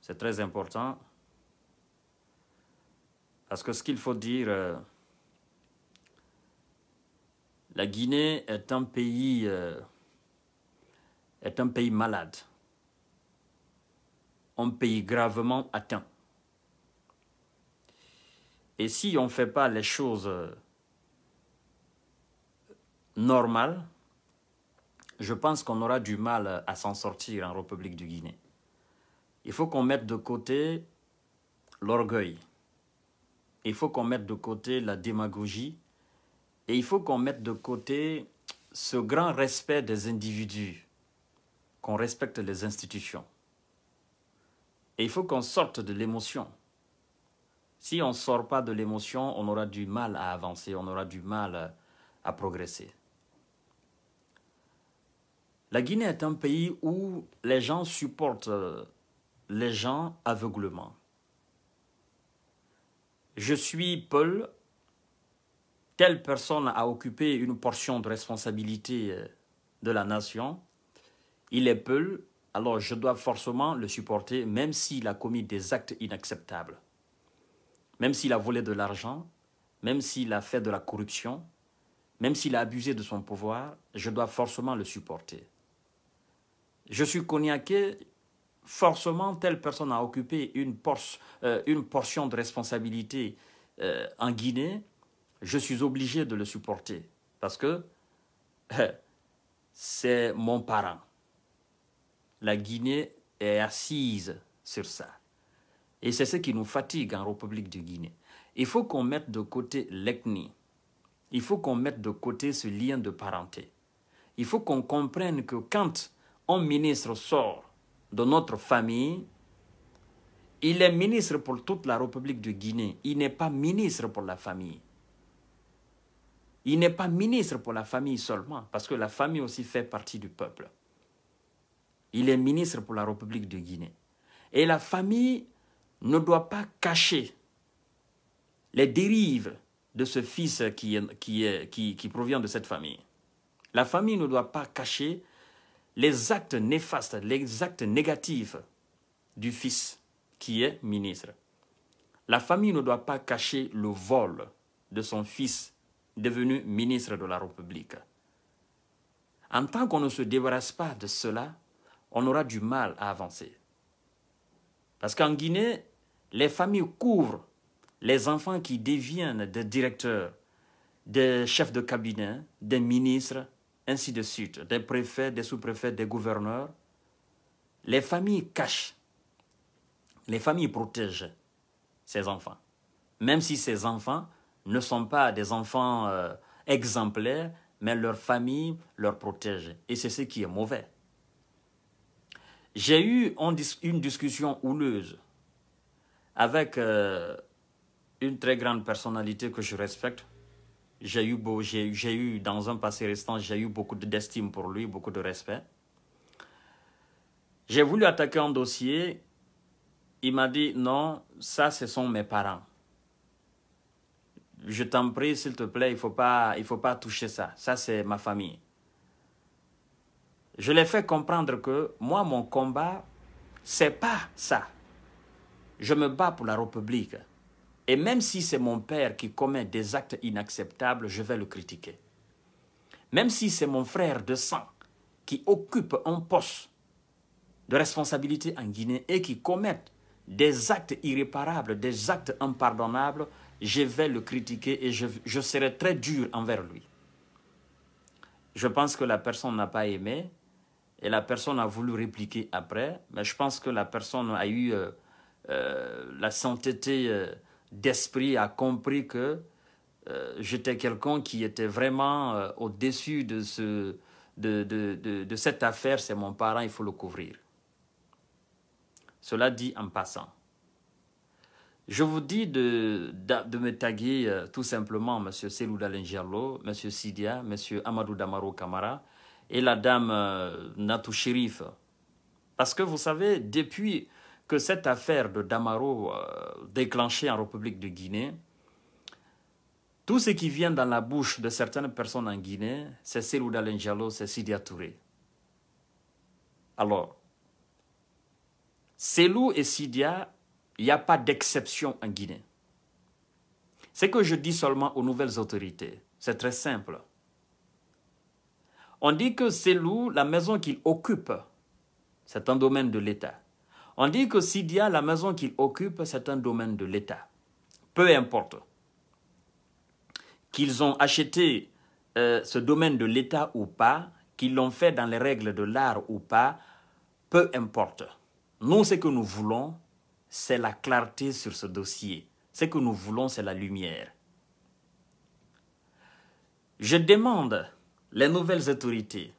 C'est très important. Parce que ce qu'il faut dire, euh, la Guinée est un pays, euh, est un pays malade, un pays gravement atteint. Et si on ne fait pas les choses euh, normales, je pense qu'on aura du mal à s'en sortir en République du Guinée. Il faut qu'on mette de côté l'orgueil. Il faut qu'on mette de côté la démagogie. Et il faut qu'on mette de côté ce grand respect des individus, qu'on respecte les institutions. Et il faut qu'on sorte de l'émotion. Si on ne sort pas de l'émotion, on aura du mal à avancer, on aura du mal à progresser. La Guinée est un pays où les gens supportent les gens aveuglement. Je suis Paul. Telle personne a occupé une portion de responsabilité euh, de la nation. Il est Paul, alors je dois forcément le supporter, même s'il a commis des actes inacceptables. Même s'il a volé de l'argent, même s'il a fait de la corruption, même s'il a abusé de son pouvoir, je dois forcément le supporter. Je suis cognaqué forcément telle personne a occupé une, euh, portion de responsabilité euh, en Guinée, je suis obligé de le supporter parce que euh, c'est mon parent. La Guinée est assise sur ça. Et c'est ce qui nous fatigue en République de Guinée. Il faut qu'on mette de côté l'ethnie. Il faut qu'on mette de côté ce lien de parenté. Il faut qu'on comprenne que quand un ministre sort de notre famille, il est ministre pour toute la République de Guinée. Il n'est pas ministre pour la famille. Il n'est pas ministre pour la famille seulement, parce que la famille aussi fait partie du peuple. Il est ministre pour la République de Guinée. Et la famille ne doit pas cacher les dérives de ce fils qui, qui, qui provient de cette famille. La famille ne doit pas cacher les actes néfastes, les actes négatifs du fils qui est ministre. La famille ne doit pas cacher le vol de son fils devenu ministre de la République. En tant qu'on ne se débarrasse pas de cela, on aura du mal à avancer. Parce qu'en Guinée, les familles couvrent les enfants qui deviennent des directeurs, des chefs de cabinet, des ministres, ainsi de suite, des préfets, des sous-préfets, des gouverneurs. Les familles cachent, les familles protègent ces enfants, même si ces enfants ne sont pas des enfants euh, exemplaires, mais leur famille leur protège. Et c'est ce qui est mauvais. J'ai eu une discussion houleuse avec euh, une très grande personnalité que je respecte, j'ai eu, beau, eu, dans un passé restant, j'ai eu beaucoup d'estime pour lui, beaucoup de respect. J'ai voulu attaquer un dossier. Il m'a dit non, ça, ce sont mes parents. Je t'en prie, s'il te plaît, il ne faut, pas, il faut pas toucher ça. Ça, c'est ma famille. Je l'ai fait comprendre que moi, mon combat, c'est pas ça. Je me bats pour la République. Et même si c'est mon père qui commet des actes inacceptables, je vais le critiquer. Même si c'est mon frère de sang qui occupe un poste de responsabilité en Guinée et qui commet des actes irréparables, des actes impardonnables, je vais le critiquer et je, je serai très dur envers lui. Je pense que la personne n'a pas aimé et la personne a voulu répliquer après, mais je pense que la personne a eu euh, euh, la santé... Euh, d'esprit a compris que euh, j'étais quelqu'un qui était vraiment euh, au-dessus de, ce, de, cette affaire, c'est mon parent, il faut le couvrir. Cela dit en passant. Je vous dis de, me taguer euh, tout simplement M. Selou Dalengerlo, M. Sidia, M. Amadou Damaro Kamara et la dame Natou Chérif. Parce que vous savez, depuis que cette affaire de Damaro euh, déclenchée en République de Guinée, tout ce qui vient dans la bouche de certaines personnes en Guinée, c'est Célou Dalenjalo, c'est Sidia Touré. Alors, Selou et Sidia, il n'y a pas d'exception en Guinée. Ce que je dis seulement aux nouvelles autorités, c'est très simple. On dit que Selou, la maison qu'il occupe, c'est un domaine de l'État. On dit que Sidia, la maison qu'il occupe, c'est un domaine de l'État. Peu importe qu'ils ont acheté euh, ce domaine de l'État ou pas, qu'ils l'ont fait dans les règles de l'art ou pas, peu importe. Nous, ce que nous voulons, c'est la clarté sur ce dossier. Ce que nous voulons, c'est la lumière. Je demande les nouvelles autorités,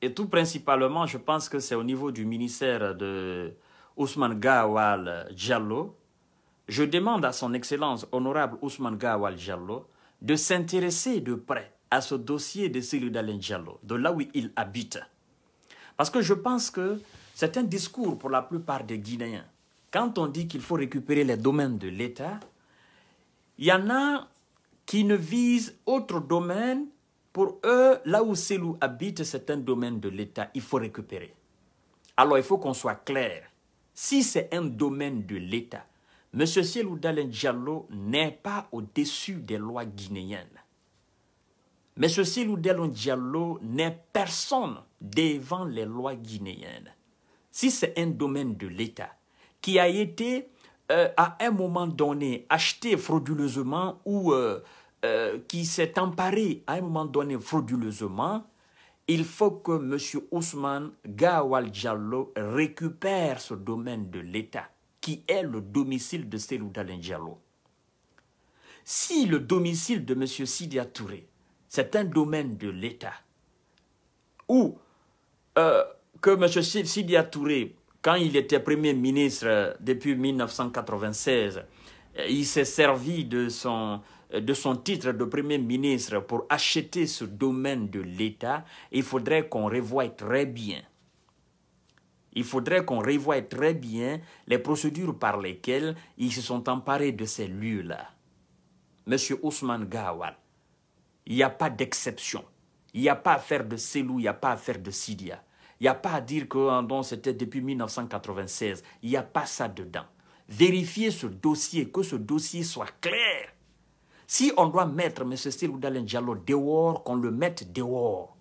et tout principalement, je pense que c'est au niveau du ministère de, Ousmane Gawal Diallo, je demande à son Excellence honorable Ousmane Gawal Diallo de s'intéresser de près à ce dossier de celui d'Alain Diallo, de là où il habite. Parce que je pense que c'est un discours pour la plupart des Guinéens. Quand on dit qu'il faut récupérer les domaines de l'État, il y en a qui ne visent autre domaine. Pour eux, là où Selou habite, c'est un domaine de l'État. Il faut récupérer. Alors, il faut qu'on soit clair si c'est un domaine de l'État, M. Cielou n'est pas au-dessus des lois guinéennes. M. Cielou Diallo n'est personne devant les lois guinéennes. Si c'est un domaine de l'État qui a été euh, à un moment donné acheté frauduleusement ou euh, euh, qui s'est emparé à un moment donné frauduleusement il faut que M. Ousmane Gawal Diallo récupère ce domaine de l'État qui est le domicile de Selou Si le domicile de M. Sidia Touré, c'est un domaine de l'État, ou euh, que M. Sidia Touré, quand il était Premier ministre depuis 1996, euh, il s'est servi de son, euh, de son titre de Premier ministre pour acheter ce domaine de l'État. Il faudrait qu'on revoie très bien. Il faudrait qu'on revoie très bien les procédures par lesquelles ils se sont emparés de ces lieux-là. Monsieur Ousmane Gawal, il n'y a pas d'exception. Il n'y a pas à faire de Selou, il n'y a pas à faire de Sidia. Il n'y a pas à dire que ah, c'était depuis 1996. Il n'y a pas ça dedans vérifier ce dossier, que ce dossier soit clair. Si on doit mettre M. Sylvou Diallo dehors, qu'on le mette dehors.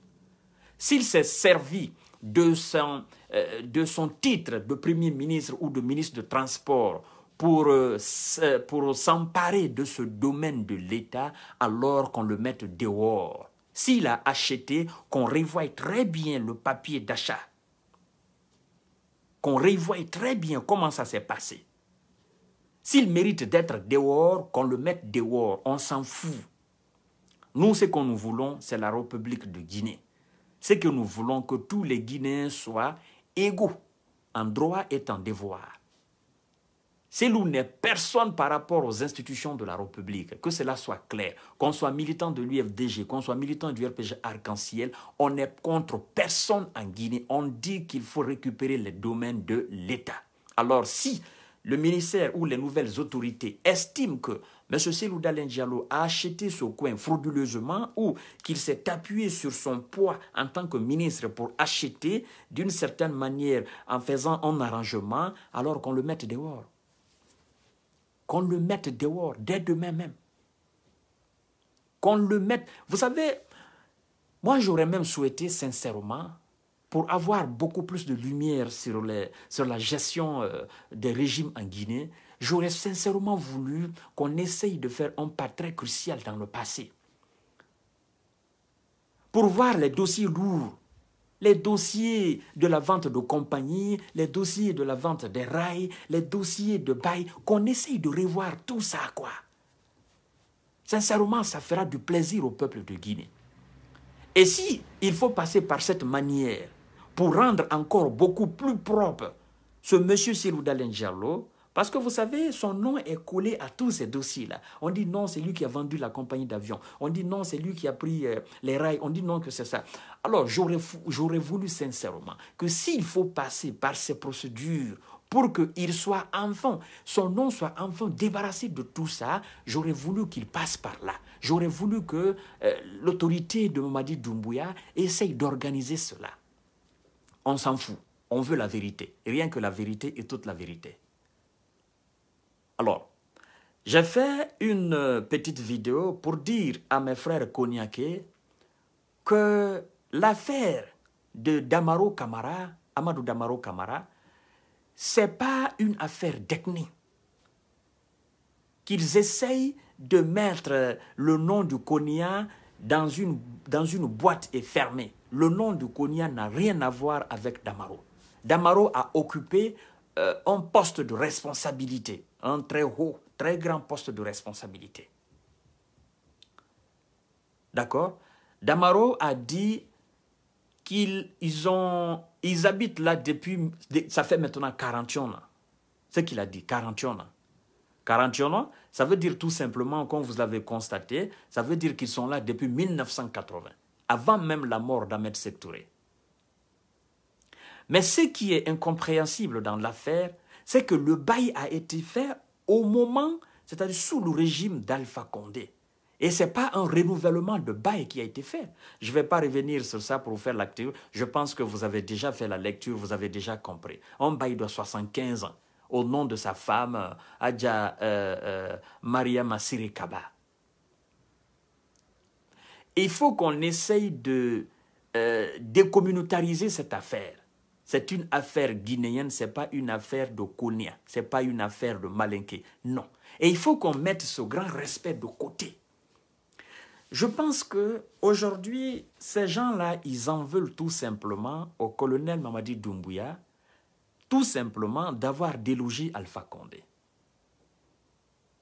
S'il s'est servi de son, euh, de son, titre de Premier ministre ou de ministre de Transport pour, euh, euh, pour s'emparer de ce domaine de l'État, alors qu'on le mette dehors. S'il a acheté, qu'on revoie très bien le papier d'achat. Qu'on revoie très bien comment ça s'est passé. S'il mérite d'être dehors, qu'on le mette dehors, on s'en fout. Nous, ce que nous voulons, c'est la République de Guinée. Ce que nous voulons que tous les Guinéens soient égaux en droit et en devoir. l'on n'est personne par rapport aux institutions de la République. Que cela soit clair. Qu'on soit militant de l'UFDG, qu'on soit militant du RPG Arc-en-Ciel, on n'est contre personne en Guinée. On dit qu'il faut récupérer les domaines de l'État. Alors si le ministère ou les nouvelles autorités estiment que M. Selouda Diallo a acheté ce coin frauduleusement ou qu'il s'est appuyé sur son poids en tant que ministre pour acheter d'une certaine manière en faisant un arrangement, alors qu'on le mette dehors. Qu'on le mette dehors dès demain même. Qu'on le mette. Vous savez, moi j'aurais même souhaité sincèrement pour avoir beaucoup plus de lumière sur, la gestion euh, des régimes en Guinée, j'aurais sincèrement voulu qu'on essaye de faire un pas très crucial dans le passé. Pour voir les dossiers lourds, les dossiers de la vente de compagnies, les dossiers de la vente des rails, les dossiers de bail, qu'on essaye de revoir tout ça, quoi. Sincèrement, ça fera du plaisir au peuple de Guinée. Et si il faut passer par cette manière, pour rendre encore beaucoup plus propre ce monsieur Silou Diallo, parce que vous savez, son nom est collé à tous ces dossiers-là. On dit non, c'est lui qui a vendu la compagnie d'avion. On dit non, c'est lui qui a pris euh, les rails. On dit non que c'est ça. Alors, j'aurais voulu sincèrement que s'il faut passer par ces procédures pour qu'il soit enfant, son nom soit enfant, débarrassé de tout ça, j'aurais voulu qu'il passe par là. J'aurais voulu que euh, l'autorité de Mamadi Doumbouya essaye d'organiser cela. On s'en fout. On veut la vérité. Rien que la vérité et toute la vérité. Alors, j'ai fait une petite vidéo pour dire à mes frères cognacais que l'affaire de Damaro Kamara, Amadou Damaro Kamara, c'est pas une affaire d'ethnie. Qu'ils essayent de mettre le nom du Konya dans une, dans une boîte et fermée le nom du Konya n'a rien à voir avec Damaro. Damaro a occupé euh, un poste de responsabilité, un très haut, très grand poste de responsabilité. D'accord Damaro a dit qu'ils ils habitent là depuis, ça fait maintenant 41 ans. C'est qu'il a dit, 41 ans. 41 ans, ça veut dire tout simplement, comme vous l'avez constaté, ça veut dire qu'ils sont là depuis 1980 avant même la mort d'Ahmed Sektouré. Mais ce qui est incompréhensible dans l'affaire, c'est que le bail a été fait au moment, c'est-à-dire sous le régime d'Alpha Condé. Et ce n'est pas un renouvellement de bail qui a été fait. Je ne vais pas revenir sur ça pour vous faire la Je pense que vous avez déjà fait la lecture, vous avez déjà compris. Un bail de 75 ans au nom de sa femme, euh, Adja euh, euh, Maria il faut qu'on essaye de euh, décommunautariser cette affaire. C'est une affaire guinéenne, ce n'est pas une affaire de Konya, ce n'est pas une affaire de Malinké, non. Et il faut qu'on mette ce grand respect de côté. Je pense que aujourd'hui, ces gens-là, ils en veulent tout simplement au colonel Mamadi Doumbouya, tout simplement d'avoir délogé Alpha Condé.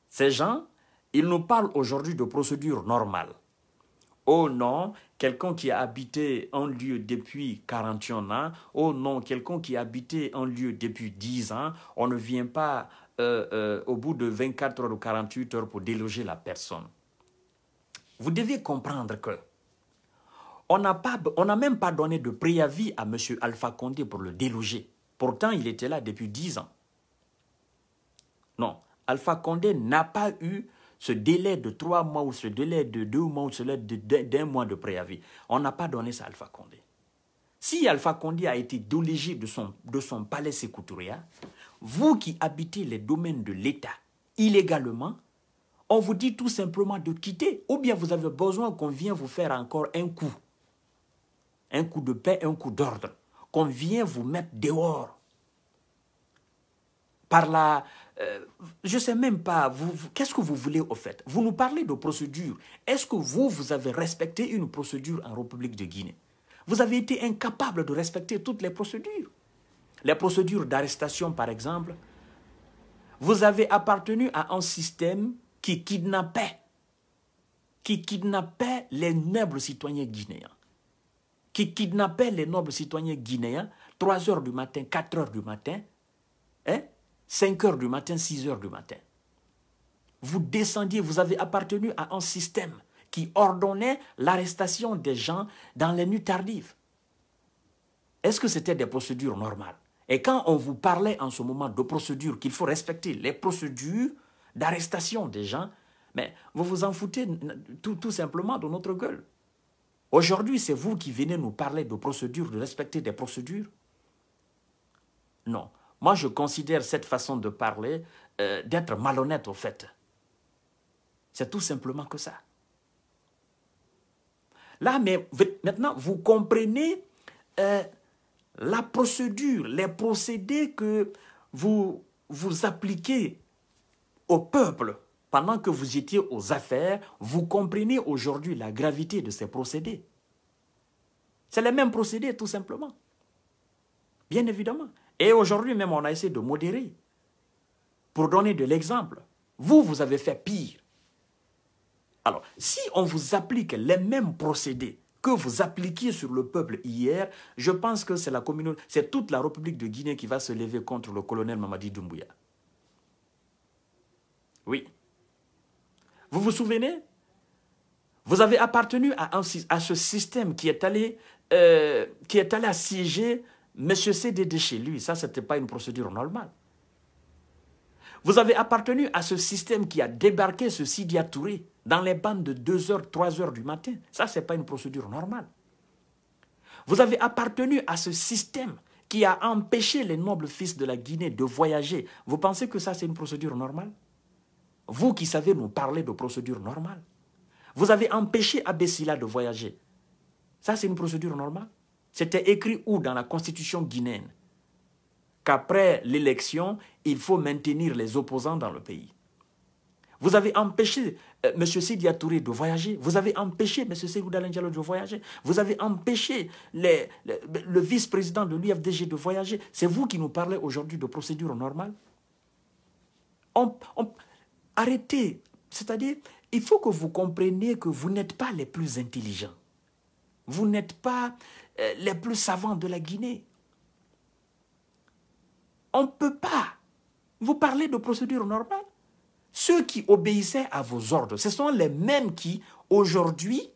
Ces gens, ils nous parlent aujourd'hui de procédure normale. Oh non, quelqu'un qui a habité un lieu depuis 41 ans, oh non, quelqu'un qui a habité un lieu depuis 10 ans, on ne vient pas euh, euh, au bout de 24 heures ou 48 heures pour déloger la personne. Vous devez comprendre que on n'a même pas donné de préavis à M. Alpha Condé pour le déloger. Pourtant, il était là depuis 10 ans. Non, Alpha Condé n'a pas eu ce délai de trois mois ou ce délai de deux mois ou ce délai d'un mois de préavis. On n'a pas donné ça à Alpha Condé. Si Alpha Condé a été délégué de son, de son palais Sécouturia, vous qui habitez les domaines de l'État illégalement, on vous dit tout simplement de quitter ou bien vous avez besoin qu'on vienne vous faire encore un coup. Un coup de paix, un coup d'ordre. Qu'on vienne vous mettre dehors par la, euh, je ne sais même pas, qu'est-ce que vous voulez au fait Vous nous parlez de procédures. Est-ce que vous, vous avez respecté une procédure en République de Guinée Vous avez été incapable de respecter toutes les procédures. Les procédures d'arrestation, par exemple. Vous avez appartenu à un système qui kidnappait, qui kidnappait les nobles citoyens guinéens, qui kidnappait les nobles citoyens guinéens 3 heures du matin, 4 heures du matin, 5 heures du matin, 6 h du matin. Vous descendiez, vous avez appartenu à un système qui ordonnait l'arrestation des gens dans les nuits tardives. Est-ce que c'était des procédures normales Et quand on vous parlait en ce moment de procédures qu'il faut respecter, les procédures d'arrestation des gens, mais vous vous en foutez tout, tout simplement de notre gueule. Aujourd'hui, c'est vous qui venez nous parler de procédures, de respecter des procédures. Non. Moi, je considère cette façon de parler euh, d'être malhonnête, au fait. C'est tout simplement que ça. Là, mais maintenant, vous comprenez euh, la procédure, les procédés que vous, vous appliquez au peuple pendant que vous étiez aux affaires, vous comprenez aujourd'hui la gravité de ces procédés. C'est les mêmes procédés, tout simplement. Bien évidemment. Et aujourd'hui même, on a essayé de modérer pour donner de l'exemple. Vous, vous avez fait pire. Alors, si on vous applique les mêmes procédés que vous appliquiez sur le peuple hier, je pense que c'est la communauté, c'est toute la République de Guinée qui va se lever contre le colonel Mamadi Doumbouya. Oui. Vous vous souvenez Vous avez appartenu à, ce système qui est allé, euh, qui est allé assiéger Monsieur CDD chez lui, ça, ce n'était pas une procédure normale. Vous avez appartenu à ce système qui a débarqué ce Sidia Touré dans les bandes de 2h, 3h du matin. Ça, ce n'est pas une procédure normale. Vous avez appartenu à ce système qui a empêché les nobles fils de la Guinée de voyager. Vous pensez que ça, c'est une procédure normale Vous qui savez nous parler de procédure normale. Vous avez empêché Abessila de voyager. Ça, c'est une procédure normale c'était écrit où dans la constitution guinéenne Qu'après l'élection, il faut maintenir les opposants dans le pays. Vous avez empêché euh, M. Sidi Touré de voyager. Vous avez empêché M. Seydou Diallo de voyager. Vous avez empêché le vice-président de l'UFDG de voyager. C'est vous qui nous parlez aujourd'hui de procédure normale. arrêtez. C'est-à-dire, il faut que vous compreniez que vous n'êtes pas les plus intelligents. Vous n'êtes pas euh, les plus savants de la Guinée. On ne peut pas. Vous parler de procédure normale. Ceux qui obéissaient à vos ordres, ce sont les mêmes qui, aujourd'hui,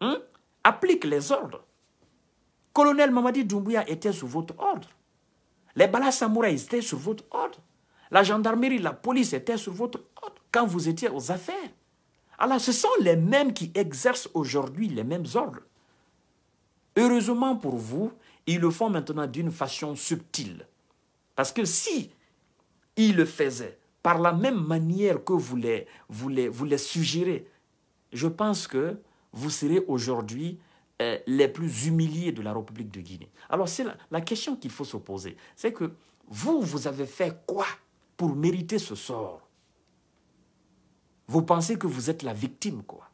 hein, appliquent les ordres. Colonel Mamadi Doumbouya était sous votre ordre. Les balas samouraïs étaient sous votre ordre. La gendarmerie, la police étaient sous votre ordre quand vous étiez aux affaires. Alors ce sont les mêmes qui exercent aujourd'hui les mêmes ordres. Heureusement pour vous, ils le font maintenant d'une façon subtile. Parce que si ils le faisaient par la même manière que vous les, vous vous suggérez, je pense que vous serez aujourd'hui euh, les plus humiliés de la République de Guinée. Alors c'est la, question qu'il faut se poser. C'est que vous, vous avez fait quoi pour mériter ce sort Vous pensez que vous êtes la victime, quoi.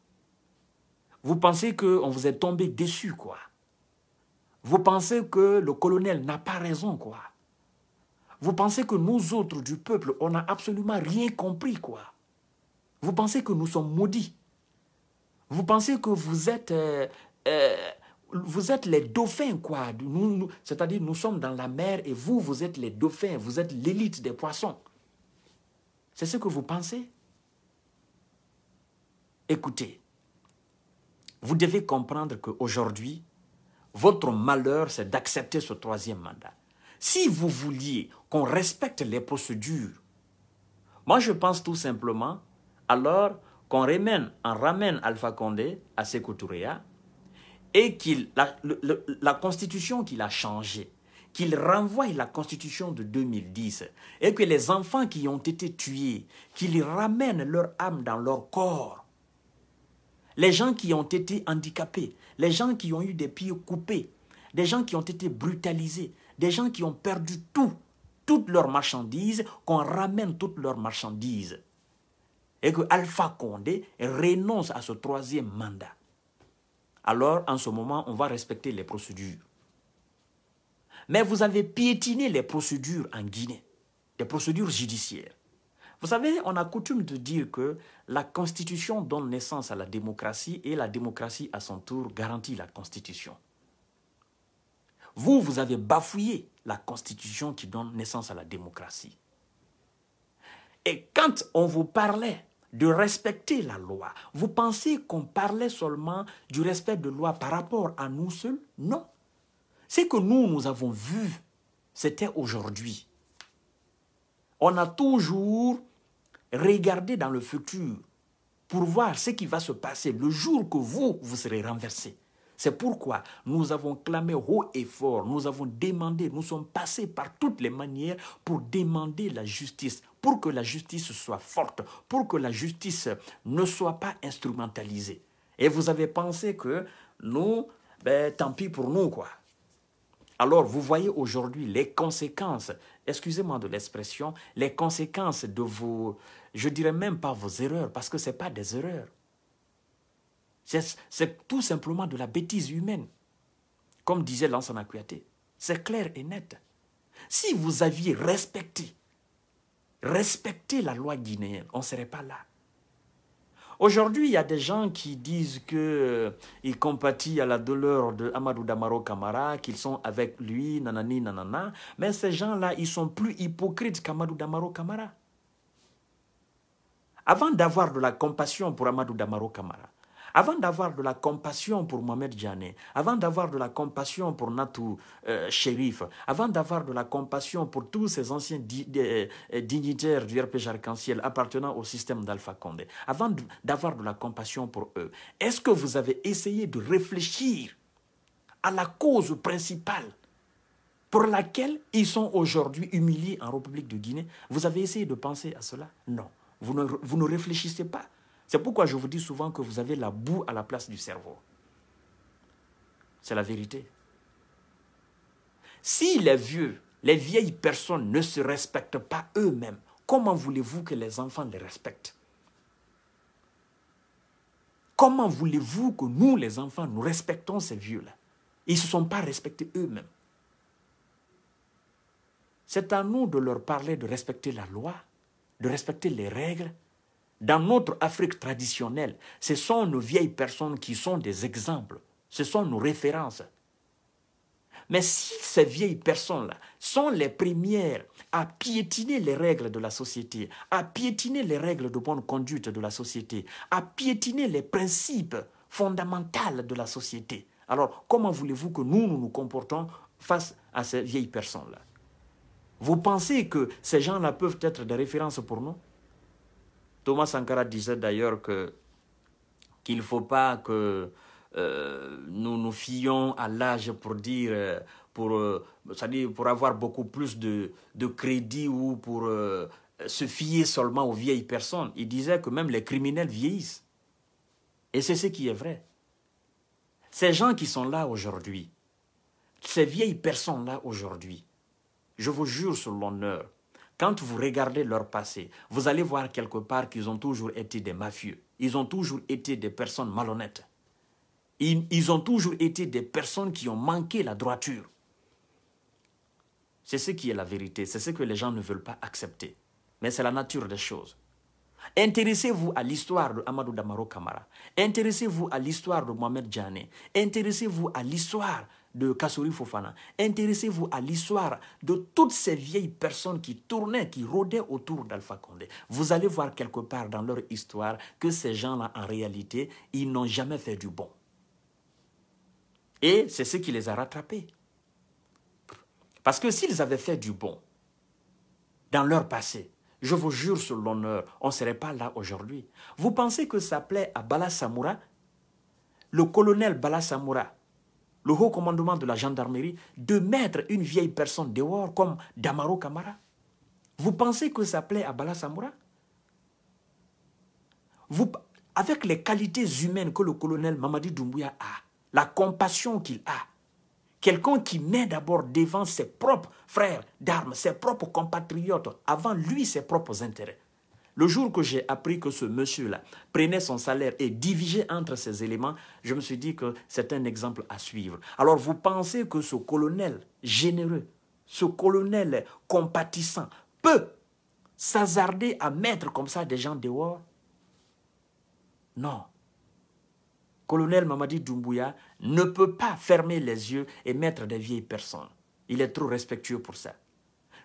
Vous pensez qu'on vous est tombé déçu, quoi. Vous pensez que le colonel n'a pas raison, quoi. Vous pensez que nous autres du peuple, on n'a absolument rien compris, quoi. Vous pensez que nous sommes maudits. Vous pensez que vous êtes, euh, euh, vous êtes les dauphins, quoi. C'est-à-dire, nous sommes dans la mer et vous, vous êtes les dauphins, vous êtes l'élite des poissons. C'est ce que vous pensez Écoutez, vous devez comprendre qu'aujourd'hui, votre malheur, c'est d'accepter ce troisième mandat. Si vous vouliez qu'on respecte les procédures, moi je pense tout simplement alors qu'on ramène, Alpha Condé à Sekou hein, et qu'il la, la constitution qu'il a changée, qu'il renvoie la constitution de 2010 et que les enfants qui ont été tués, qu'ils ramènent leur âme dans leur corps. Les gens qui ont été handicapés, les gens qui ont eu des pieds coupés, des gens qui ont été brutalisés, des gens qui ont perdu tout, toutes leurs marchandises, qu'on ramène toutes leurs marchandises. Et que Alpha Condé renonce à ce troisième mandat. Alors, en ce moment, on va respecter les procédures. Mais vous avez piétiné les procédures en Guinée, les procédures judiciaires. Vous savez, on a coutume de dire que la Constitution donne naissance à la démocratie et la démocratie, à son tour, garantit la Constitution. Vous, vous avez bafouillé la Constitution qui donne naissance à la démocratie. Et quand on vous parlait de respecter la loi, vous pensez qu'on parlait seulement du respect de loi par rapport à nous seuls Non. Ce que nous, nous avons vu, c'était aujourd'hui. On a toujours Regardez dans le futur pour voir ce qui va se passer le jour que vous, vous serez renversé. C'est pourquoi nous avons clamé haut et fort, nous avons demandé, nous sommes passés par toutes les manières pour demander la justice, pour que la justice soit forte, pour que la justice ne soit pas instrumentalisée. Et vous avez pensé que nous, ben, tant pis pour nous, quoi. Alors, vous voyez aujourd'hui les conséquences, excusez-moi de l'expression, les conséquences de vos, je dirais même pas vos erreurs, parce que ce n'est pas des erreurs. C'est tout simplement de la bêtise humaine, comme disait l'ancien Akuyaté. C'est clair et net. Si vous aviez respecté, respecté la loi guinéenne, on ne serait pas là. Aujourd'hui, il y a des gens qui disent qu'ils euh, ils compatissent à la douleur de Amadou Damaro Kamara, qu'ils sont avec lui, nanani, nanana. Mais ces gens-là, ils sont plus hypocrites qu'Amadou Damaro Kamara. Avant d'avoir de la compassion pour Amadou Damaro Kamara, avant d'avoir de la compassion pour Mohamed Djané, avant d'avoir de la compassion pour Natou euh, avant d'avoir de la compassion pour tous ces anciens euh, dignitaires du RPG Arc-en-Ciel appartenant au système d'Alpha Condé, avant d'avoir de la compassion pour eux, est-ce que vous avez essayé de réfléchir à la cause principale pour laquelle ils sont aujourd'hui humiliés en République de Guinée Vous avez essayé de penser à cela Non. Vous ne, réfléchissez pas. C'est pourquoi je vous dis souvent que vous avez la boue à la place du cerveau. C'est la vérité. Si les vieux, les vieilles personnes ne se respectent pas eux-mêmes, comment voulez-vous que les enfants les respectent Comment voulez-vous que nous, les enfants, nous respectons ces vieux-là Ils ne se sont pas respectés eux-mêmes. C'est à nous de leur parler de respecter la loi, de respecter les règles. Dans notre Afrique traditionnelle, ce sont nos vieilles personnes qui sont des exemples, ce sont nos références. Mais si ces vieilles personnes-là sont les premières à piétiner les règles de la société, à piétiner les règles de bonne conduite de la société, à piétiner les principes fondamentaux de la société, alors comment voulez-vous que nous, nous nous comportons face à ces vieilles personnes-là vous pensez que ces gens-là peuvent être des références pour nous Thomas Sankara disait d'ailleurs que qu'il ne faut pas que euh, nous nous fions à l'âge pour dire, euh, pour, euh, pour avoir beaucoup plus de, crédit ou pour se fier seulement aux vieilles personnes. Il disait que même les criminels vieillissent. Et c'est ce qui est vrai. Ces gens qui sont là aujourd'hui, ces vieilles personnes-là aujourd'hui, je vous jure sur l'honneur, quand vous regardez leur passé, vous allez voir quelque part qu'ils ont toujours été des mafieux. Ils ont toujours été des personnes malhonnêtes. Ils, ont toujours été des personnes qui ont manqué la droiture. C'est ce qui est la vérité, c'est ce que les gens ne veulent pas accepter. Mais c'est la nature des choses. Intéressez-vous à l'histoire de Amadou Damaro Kamara. Intéressez-vous à l'histoire de Mohamed Djane. Intéressez-vous à l'histoire de Kassouri Fofana. Intéressez-vous à l'histoire de toutes ces vieilles personnes qui tournaient, qui rôdaient autour d'Alpha Condé. Vous allez voir quelque part dans leur histoire que ces gens-là, en réalité, ils n'ont jamais fait du bon. Et c'est ce qui les a rattrapés. Parce que s'ils avaient fait du bon dans leur passé, je vous jure sur l'honneur, on ne serait pas là aujourd'hui. Vous pensez que ça plaît à Bala Samoura Le colonel Bala Samoura, le haut commandement de la gendarmerie de mettre une vieille personne dehors comme Damaro Kamara Vous pensez que ça plaît à Bala Samoura Vous, Avec les qualités humaines que le colonel Mamadi Doumbouya a, la compassion qu'il a, quelqu'un qui met d'abord devant ses propres frères d'armes, ses propres compatriotes, avant lui ses propres intérêts. Le jour que j'ai appris que ce monsieur-là prenait son salaire et divisait entre ses éléments, je me suis dit que c'est un exemple à suivre. Alors vous pensez que ce colonel généreux, ce colonel compatissant peut s'hazarder à mettre comme ça des gens dehors Non. Colonel Mamadi Doumbouya ne peut pas fermer les yeux et mettre des vieilles personnes. Il est trop respectueux pour ça.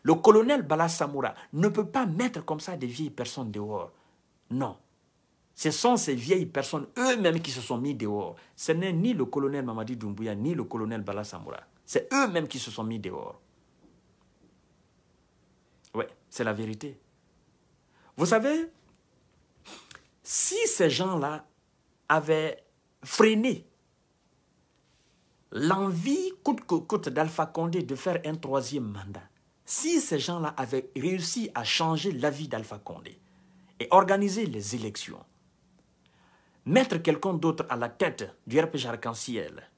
Le colonel Bala Samoura ne peut pas mettre comme ça des vieilles personnes dehors. Non. Ce sont ces vieilles personnes eux-mêmes qui se sont mis dehors. Ce n'est ni le colonel Mamadi Doumbouya, ni le colonel Bala Samoura. C'est eux-mêmes qui se sont mis dehors. Oui, c'est la vérité. Vous savez, si ces gens-là avaient freiné l'envie coûte que coûte d'Alpha Condé de faire un troisième mandat, si ces gens-là avaient réussi à changer l'avis d'Alpha Condé et organiser les élections, mettre quelqu'un d'autre à la tête du RPG Arc-en-Ciel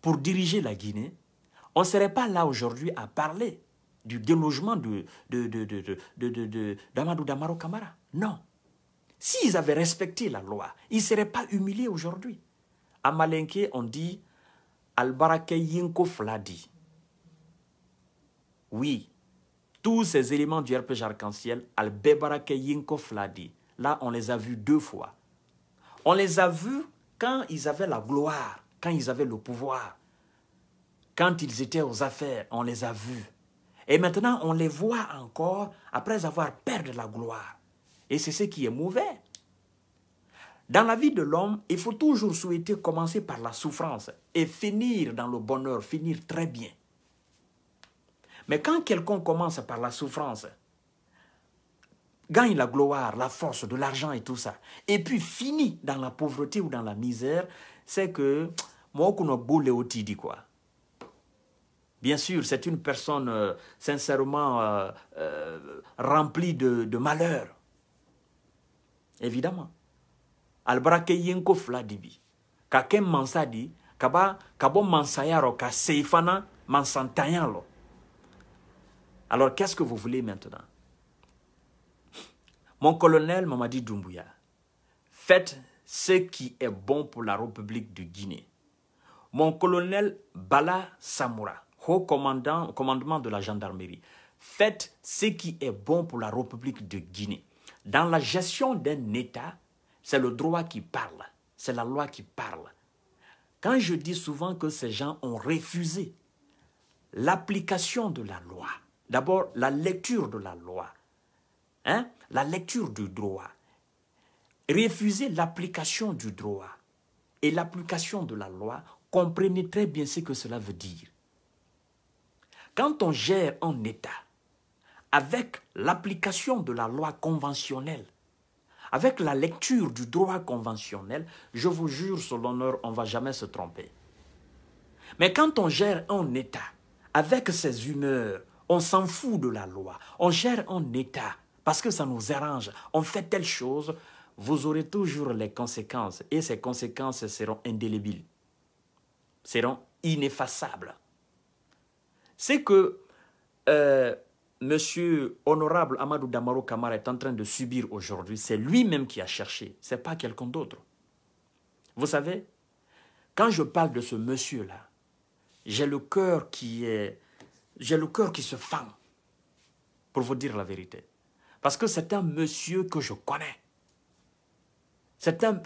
pour diriger la Guinée, on ne serait pas là aujourd'hui à parler du délogement d'Amadou de, de, Damaro Kamara. Non. S'ils avaient respecté la loi, ils ne seraient pas humiliés aujourd'hui. À Malinke, on dit « Albarake l'a Fladi. Oui, tous ces éléments du RPG arc-en-ciel, Albebarake Yinkov l'a dit. Là, on les a vus deux fois. On les a vus quand ils avaient la gloire, quand ils avaient le pouvoir, quand ils étaient aux affaires, on les a vus. Et maintenant, on les voit encore après avoir perdu la gloire. Et c'est ce qui est mauvais. Dans la vie de l'homme, il faut toujours souhaiter commencer par la souffrance et finir dans le bonheur, finir très bien. Mais quand quelqu'un commence par la souffrance, gagne la gloire, la force, de l'argent et tout ça, et puis finit dans la pauvreté ou dans la misère, c'est que quoi. Bien sûr, c'est une personne euh, sincèrement euh, euh, remplie de, de, malheur. Évidemment. Albrake kaba kabo seifana alors qu'est-ce que vous voulez maintenant Mon colonel Mamadi Doumbouya, faites ce qui est bon pour la République de Guinée. Mon colonel Bala Samoura, haut commandant, commandement de la gendarmerie, faites ce qui est bon pour la République de Guinée. Dans la gestion d'un État, c'est le droit qui parle, c'est la loi qui parle. Quand je dis souvent que ces gens ont refusé l'application de la loi, D'abord, la lecture de la loi, hein? la lecture du droit, refuser l'application du droit et l'application de la loi, comprenez très bien ce que cela veut dire. Quand on gère un État avec l'application de la loi conventionnelle, avec la lecture du droit conventionnel, je vous jure sur l'honneur, on ne va jamais se tromper. Mais quand on gère un État avec ses humeurs, on s'en fout de la loi. On gère en état parce que ça nous arrange. On fait telle chose, vous aurez toujours les conséquences et ces conséquences seront indélébiles, seront ineffaçables. C'est que euh, Monsieur Honorable Amadou Damaro Kamara est en train de subir aujourd'hui, c'est lui-même qui a cherché, c'est pas quelqu'un d'autre. Vous savez, quand je parle de ce monsieur-là, j'ai le cœur qui est j'ai le cœur qui se fend, pour vous dire la vérité. Parce que c'est un monsieur que je connais. C'est un,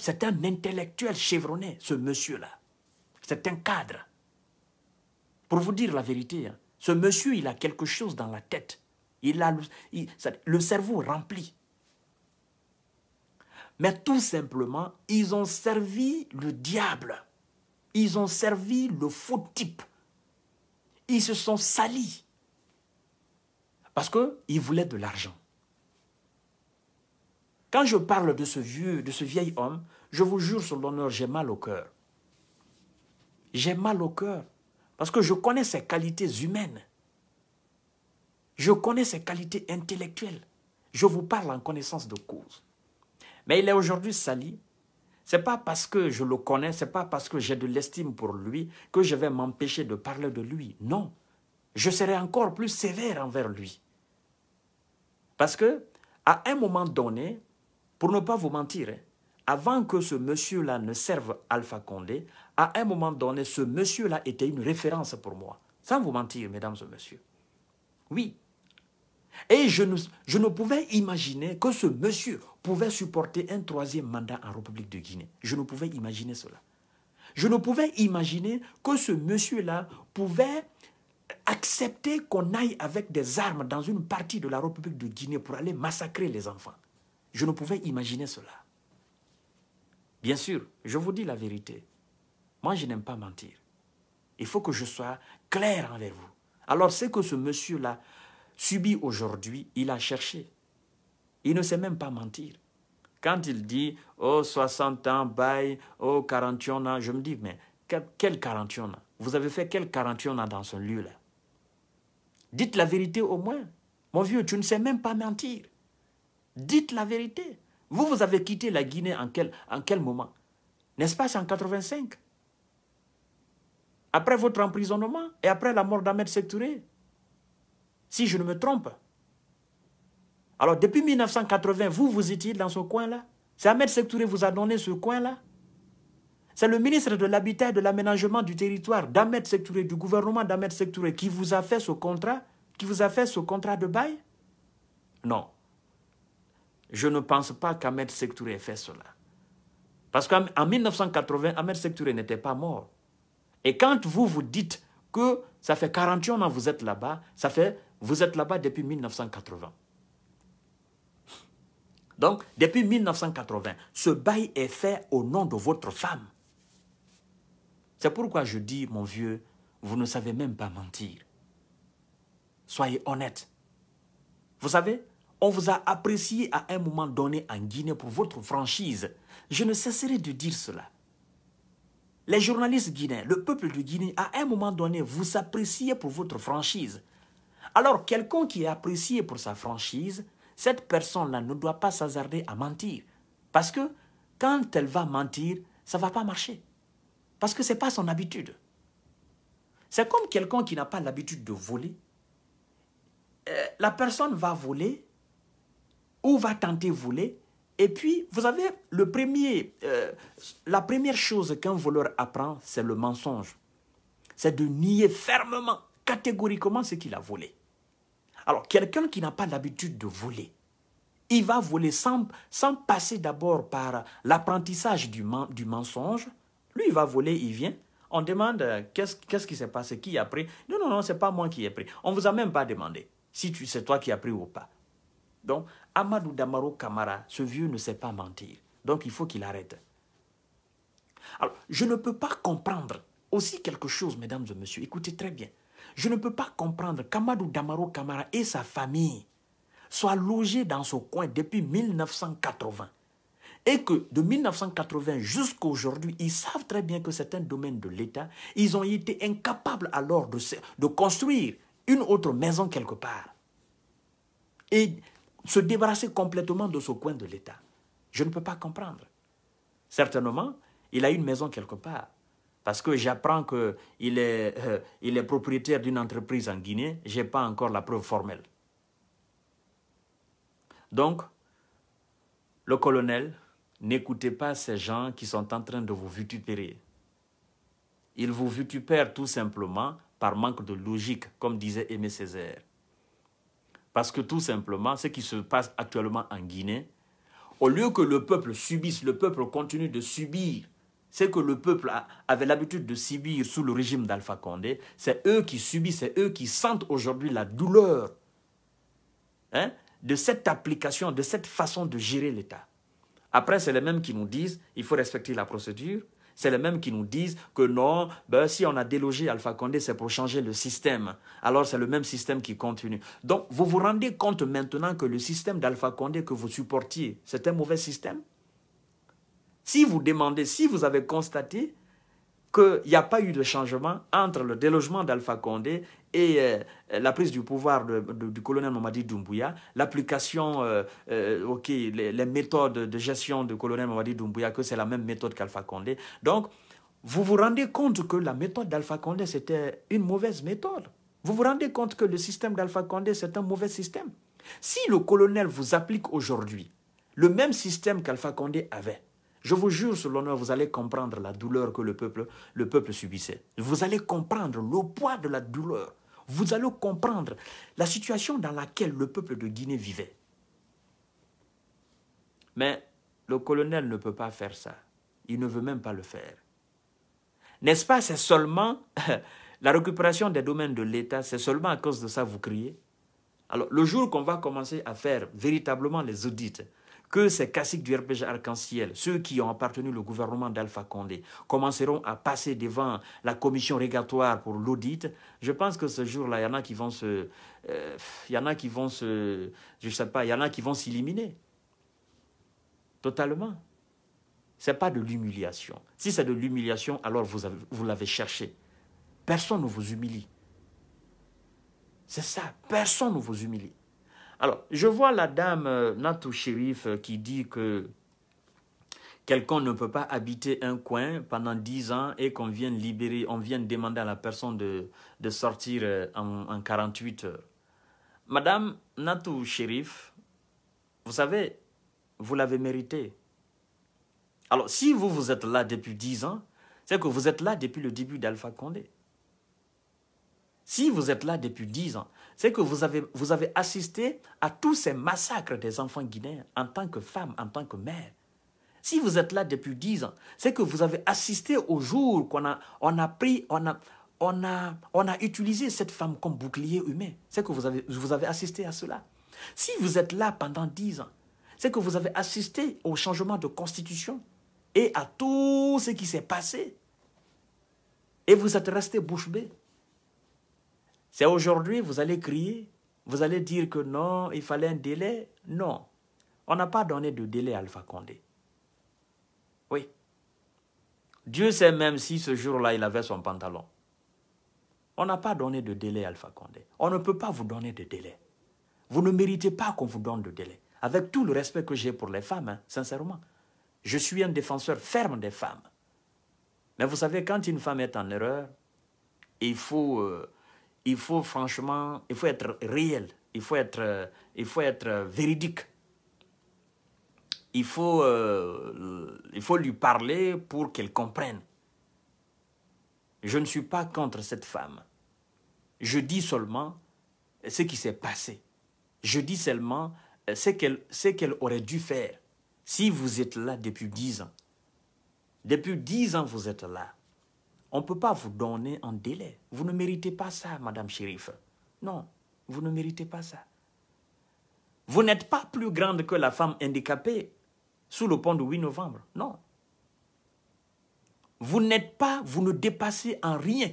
intellectuel chevronné, ce monsieur-là. C'est un cadre. Pour vous dire la vérité, hein, ce monsieur, il a quelque chose dans la tête. Il a le cerveau rempli. Mais tout simplement, ils ont servi le diable. Ils ont servi le faux type ils se sont salis parce qu'ils voulaient de l'argent. Quand je parle de ce vieux, de ce vieil homme, je vous jure sur l'honneur, j'ai mal au cœur. J'ai mal au cœur parce que je connais ses qualités humaines. Je connais ses qualités intellectuelles. Je vous parle en connaissance de cause. Mais il est aujourd'hui sali n'est pas parce que je le connais, c'est pas parce que j'ai de l'estime pour lui que je vais m'empêcher de parler de lui. Non, je serai encore plus sévère envers lui. Parce que à un moment donné, pour ne pas vous mentir, hein, avant que ce monsieur-là ne serve Alpha Condé, à un moment donné, ce monsieur-là était une référence pour moi. Sans vous mentir, mesdames et messieurs. Oui, et je ne, je ne pouvais imaginer que ce monsieur pouvait supporter un troisième mandat en République de Guinée. Je ne pouvais imaginer cela. Je ne pouvais imaginer que ce monsieur-là pouvait accepter qu'on aille avec des armes dans une partie de la République de Guinée pour aller massacrer les enfants. Je ne pouvais imaginer cela. Bien sûr, je vous dis la vérité. Moi, je n'aime pas mentir. Il faut que je sois clair envers vous. Alors, c'est que ce monsieur-là subit aujourd'hui, il a cherché. Il ne sait même pas mentir. Quand il dit « Oh, 60 ans, bail, oh, 41 ans », je me dis « Mais quel 41 ans Vous avez fait quel 41 ans dans ce lieu-là » Dites la vérité au moins. Mon vieux, tu ne sais même pas mentir. Dites la vérité. Vous, vous avez quitté la Guinée en quel, en quel moment N'est-ce pas, c'est en 85 Après votre emprisonnement et après la mort d'Ahmed Sektouré si je ne me trompe. Alors depuis 1980, vous, vous étiez dans ce coin-là. C'est Ahmed Sektouré vous a donné ce coin-là. C'est le ministre de l'Habitat et de l'Aménagement du Territoire d'Ahmed Sektouré, du gouvernement d'Ahmed Sektouré, qui vous a fait ce contrat, qui vous a fait ce contrat de bail Non. Je ne pense pas qu'Ahmed Sektouré ait fait cela. Parce qu'en 1980, Ahmed Sektouré n'était pas mort. Et quand vous vous dites que ça fait 41 ans que vous êtes là-bas, ça fait vous êtes là-bas depuis 1980. Donc, depuis 1980, ce bail est fait au nom de votre femme. C'est pourquoi je dis, mon vieux, vous ne savez même pas mentir. Soyez honnête. Vous savez, on vous a apprécié à un moment donné en Guinée pour votre franchise. Je ne cesserai de dire cela. Les journalistes guinéens, le peuple de Guinée, à un moment donné, vous appréciez pour votre franchise. Alors quelqu'un qui est apprécié pour sa franchise, cette personne-là ne doit pas s'hasarder à mentir. Parce que quand elle va mentir, ça ne va pas marcher. Parce que ce n'est pas son habitude. C'est comme quelqu'un qui n'a pas l'habitude de voler. Euh, la personne va voler ou va tenter de voler. Et puis, vous avez le premier, euh, la première chose qu'un voleur apprend, c'est le mensonge. C'est de nier fermement, catégoriquement ce qu'il a volé. Alors, quelqu'un qui n'a pas l'habitude de voler, il va voler sans, sans passer d'abord par l'apprentissage du, du mensonge. Lui, il va voler, il vient. On demande euh, qu'est-ce qui s'est passé, qui a pris. Non, non, non, c'est pas moi qui ai pris. On ne vous a même pas demandé si c'est toi qui as pris ou pas. Donc, Amadou Damaro Kamara, ce vieux ne sait pas mentir. Donc, il faut qu'il arrête. Alors, je ne peux pas comprendre aussi quelque chose, mesdames et messieurs. Écoutez très bien. Je ne peux pas comprendre qu'Amadou Damaro Kamara et sa famille soient logés dans ce coin depuis 1980. Et que de 1980 jusqu'à aujourd'hui, ils savent très bien que certains domaines de l'État, ils ont été incapables alors de, de construire une autre maison quelque part. Et se débarrasser complètement de ce coin de l'État. Je ne peux pas comprendre. Certainement, il a une maison quelque part parce que j'apprends qu'il est, euh, est propriétaire d'une entreprise en Guinée, je n'ai pas encore la preuve formelle. Donc, le colonel, n'écoutez pas ces gens qui sont en train de vous vitupérer. Ils vous vitupèrent tout simplement par manque de logique, comme disait Aimé Césaire. Parce que tout simplement, ce qui se passe actuellement en Guinée, au lieu que le peuple subisse, le peuple continue de subir c'est que le peuple avait l'habitude de subir sous le régime d'Alpha Condé, c'est eux qui subissent, c'est eux qui sentent aujourd'hui la douleur hein, de cette application, de cette façon de gérer l'État. Après, c'est les mêmes qui nous disent il faut respecter la procédure. C'est les mêmes qui nous disent que non, ben, si on a délogé Alpha Condé, c'est pour changer le système. Alors c'est le même système qui continue. Donc vous vous rendez compte maintenant que le système d'Alpha Condé que vous supportiez, c'est un mauvais système si vous demandez, si vous avez constaté qu'il n'y a pas eu de changement entre le délogement d'Alpha Condé et euh, euh, la prise du pouvoir du colonel Mamadi Doumbouya, l'application, euh, ok, les, méthodes de gestion du colonel Mamadi Doumbouya, que c'est la même méthode qu'Alpha Condé. Donc, vous vous rendez compte que la méthode d'Alpha Condé, c'était une mauvaise méthode. Vous vous rendez compte que le système d'Alpha Condé, c'est un mauvais système. Si le colonel vous applique aujourd'hui le même système qu'Alpha Condé avait, je vous jure sur l'honneur, vous allez comprendre la douleur que le peuple, le peuple subissait. Vous allez comprendre le poids de la douleur. Vous allez comprendre la situation dans laquelle le peuple de Guinée vivait. Mais le colonel ne peut pas faire ça. Il ne veut même pas le faire. N'est-ce pas, c'est seulement la récupération des domaines de l'État, c'est seulement à cause de ça vous criez. Alors, le jour qu'on va commencer à faire véritablement les audits, que ces caciques du RPG arc-en-ciel, ceux qui ont appartenu au gouvernement d'Alpha Condé, commenceront à passer devant la commission régatoire pour l'audit, je pense que ce jour-là, il y en a qui vont se... Euh, il y en a qui vont se... Je sais pas, il y en a qui vont s'éliminer. Totalement. Ce n'est pas de l'humiliation. Si c'est de l'humiliation, alors vous, vous l'avez cherché. Personne ne vous humilie. C'est ça, personne ne vous humilie. Alors, je vois la dame euh, Natou Shérif euh, qui dit que quelqu'un ne peut pas habiter un coin pendant 10 ans et qu'on vient libérer, on vient demander à la personne de, sortir euh, en, 48 heures. Madame Natou Shérif, vous savez, vous l'avez mérité. Alors, si vous, vous êtes là depuis 10 ans, c'est que vous êtes là depuis le début d'Alpha Condé. Si vous êtes là depuis 10 ans, c'est que vous avez, vous avez assisté à tous ces massacres des enfants guinéens en tant que femme, en tant que mère. Si vous êtes là depuis 10 ans, c'est que vous avez assisté au jour qu'on a, on a pris, on a, on, a, on a utilisé cette femme comme bouclier humain. C'est que vous avez, vous avez assisté à cela. Si vous êtes là pendant 10 ans, c'est que vous avez assisté au changement de constitution et à tout ce qui s'est passé. Et vous êtes resté bouche bée. C'est aujourd'hui, vous allez crier, vous allez dire que non, il fallait un délai. Non, on n'a pas donné de délai à Alpha Condé. Oui. Dieu sait même si ce jour-là, il avait son pantalon. On n'a pas donné de délai à Alpha Condé. On ne peut pas vous donner de délai. Vous ne méritez pas qu'on vous donne de délai. Avec tout le respect que j'ai pour les femmes, hein, sincèrement. Je suis un défenseur ferme des femmes. Mais vous savez, quand une femme est en erreur, il faut euh, il faut franchement, il faut être réel, il faut être, il faut être véridique. Il faut, euh, il faut lui parler pour qu'elle comprenne. Je ne suis pas contre cette femme. Je dis seulement ce qui s'est passé. Je dis seulement euh, ce qu'elle aurait dû faire. Si vous êtes là depuis dix ans, depuis dix ans vous êtes là, on ne peut pas vous donner un délai. Vous ne méritez pas ça, Madame Chérif. Non, vous ne méritez pas ça. Vous n'êtes pas plus grande que la femme handicapée sous le pont du 8 novembre. Non. Vous n'êtes pas, vous ne dépassez en rien.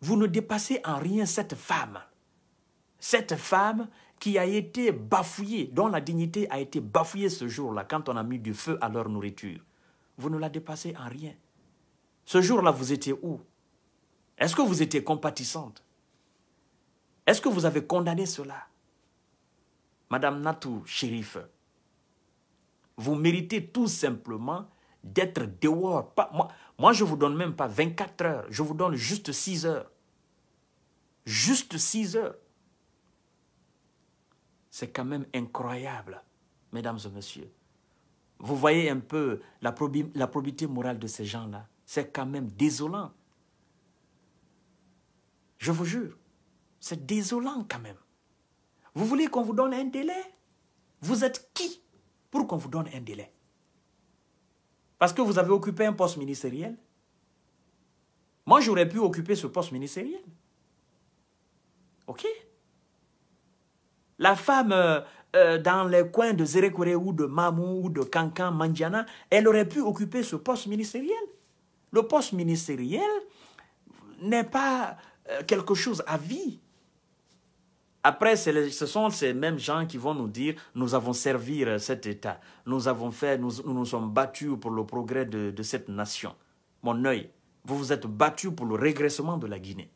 Vous ne dépassez en rien cette femme. Cette femme qui a été bafouillée, dont la dignité a été bafouillée ce jour-là quand on a mis du feu à leur nourriture. Vous ne la dépassez en rien. Ce jour-là, vous étiez où Est-ce que vous étiez compatissante Est-ce que vous avez condamné cela Madame Natou, shérif, vous méritez tout simplement d'être dehors. moi, moi, je ne vous donne même pas 24 heures, je vous donne juste 6 heures. Juste 6 heures. C'est quand même incroyable, mesdames et messieurs. Vous voyez un peu la probité morale de ces gens-là. C'est quand même désolant. Je vous jure, c'est désolant quand même. Vous voulez qu'on vous donne un délai Vous êtes qui pour qu'on vous donne un délai Parce que vous avez occupé un poste ministériel. Moi, j'aurais pu occuper ce poste ministériel. OK La femme euh, euh, dans les coins de Zerekore ou de Mamou ou de Kankan, Mandiana, elle aurait pu occuper ce poste ministériel. Le poste ministériel n'est pas euh, quelque chose à vie. Après, ce sont ces mêmes gens qui vont nous dire nous avons servi euh, cet État, nous avons fait, nous sommes battus pour le progrès de, cette nation. Mon œil, vous vous êtes battus pour le régressement de la Guinée.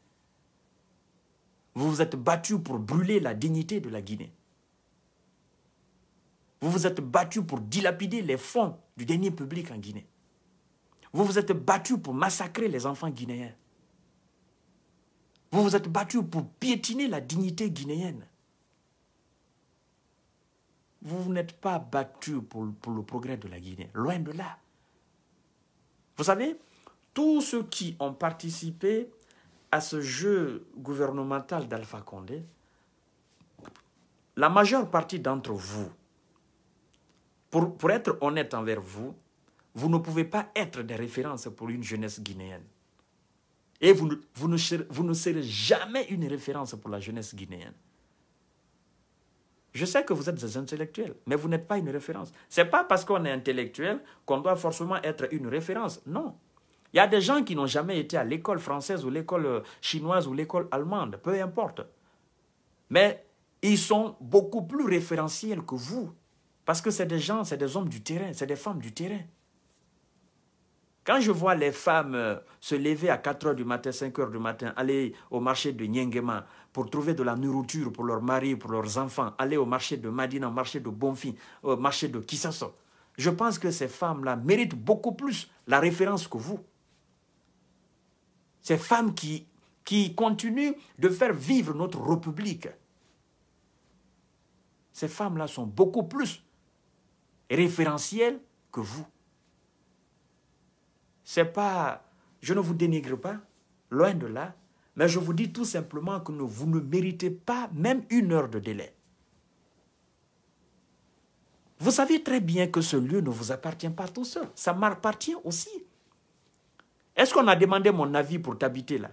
Vous vous êtes battus pour brûler la dignité de la Guinée. Vous vous êtes battus pour dilapider les fonds du dernier public en Guinée. Vous vous êtes battus pour massacrer les enfants guinéens. Vous vous êtes battus pour piétiner la dignité guinéenne. Vous, n'êtes pas battus pour, pour le progrès de la Guinée, loin de là. Vous savez, tous ceux qui ont participé à ce jeu gouvernemental d'Alpha Condé, la majeure partie d'entre vous, pour, pour être honnête envers vous, vous ne pouvez pas être des références pour une jeunesse guinéenne. Et vous, ne, vous ne serez jamais une référence pour la jeunesse guinéenne. Je sais que vous êtes des intellectuels, mais vous n'êtes pas une référence. Ce n'est pas parce qu'on est intellectuel qu'on doit forcément être une référence. Non. Il y a des gens qui n'ont jamais été à l'école française ou l'école euh, chinoise ou l'école allemande, peu importe. Mais ils sont beaucoup plus référentiels que vous. Parce que c'est des gens, c'est des hommes du terrain, c'est des femmes du terrain. Quand je vois les femmes euh, se lever à 4h du matin, 5h du matin, aller au marché de Nyengema pour trouver de la nourriture pour leur mari, pour leurs enfants, aller au marché de Madina, au marché de Bonfi, au marché de Kissasso, je pense que ces femmes-là méritent beaucoup plus la référence que vous. Ces femmes qui, qui continuent de faire vivre notre République. Ces femmes-là sont beaucoup plus référentielles que vous. C'est pas, je ne vous dénigre pas, loin de là, mais je vous dis tout simplement que vous ne méritez pas même une heure de délai. Vous savez très bien que ce lieu ne vous appartient pas tout seul. Ça m'appartient aussi. Est-ce qu'on a demandé mon avis pour t'habiter là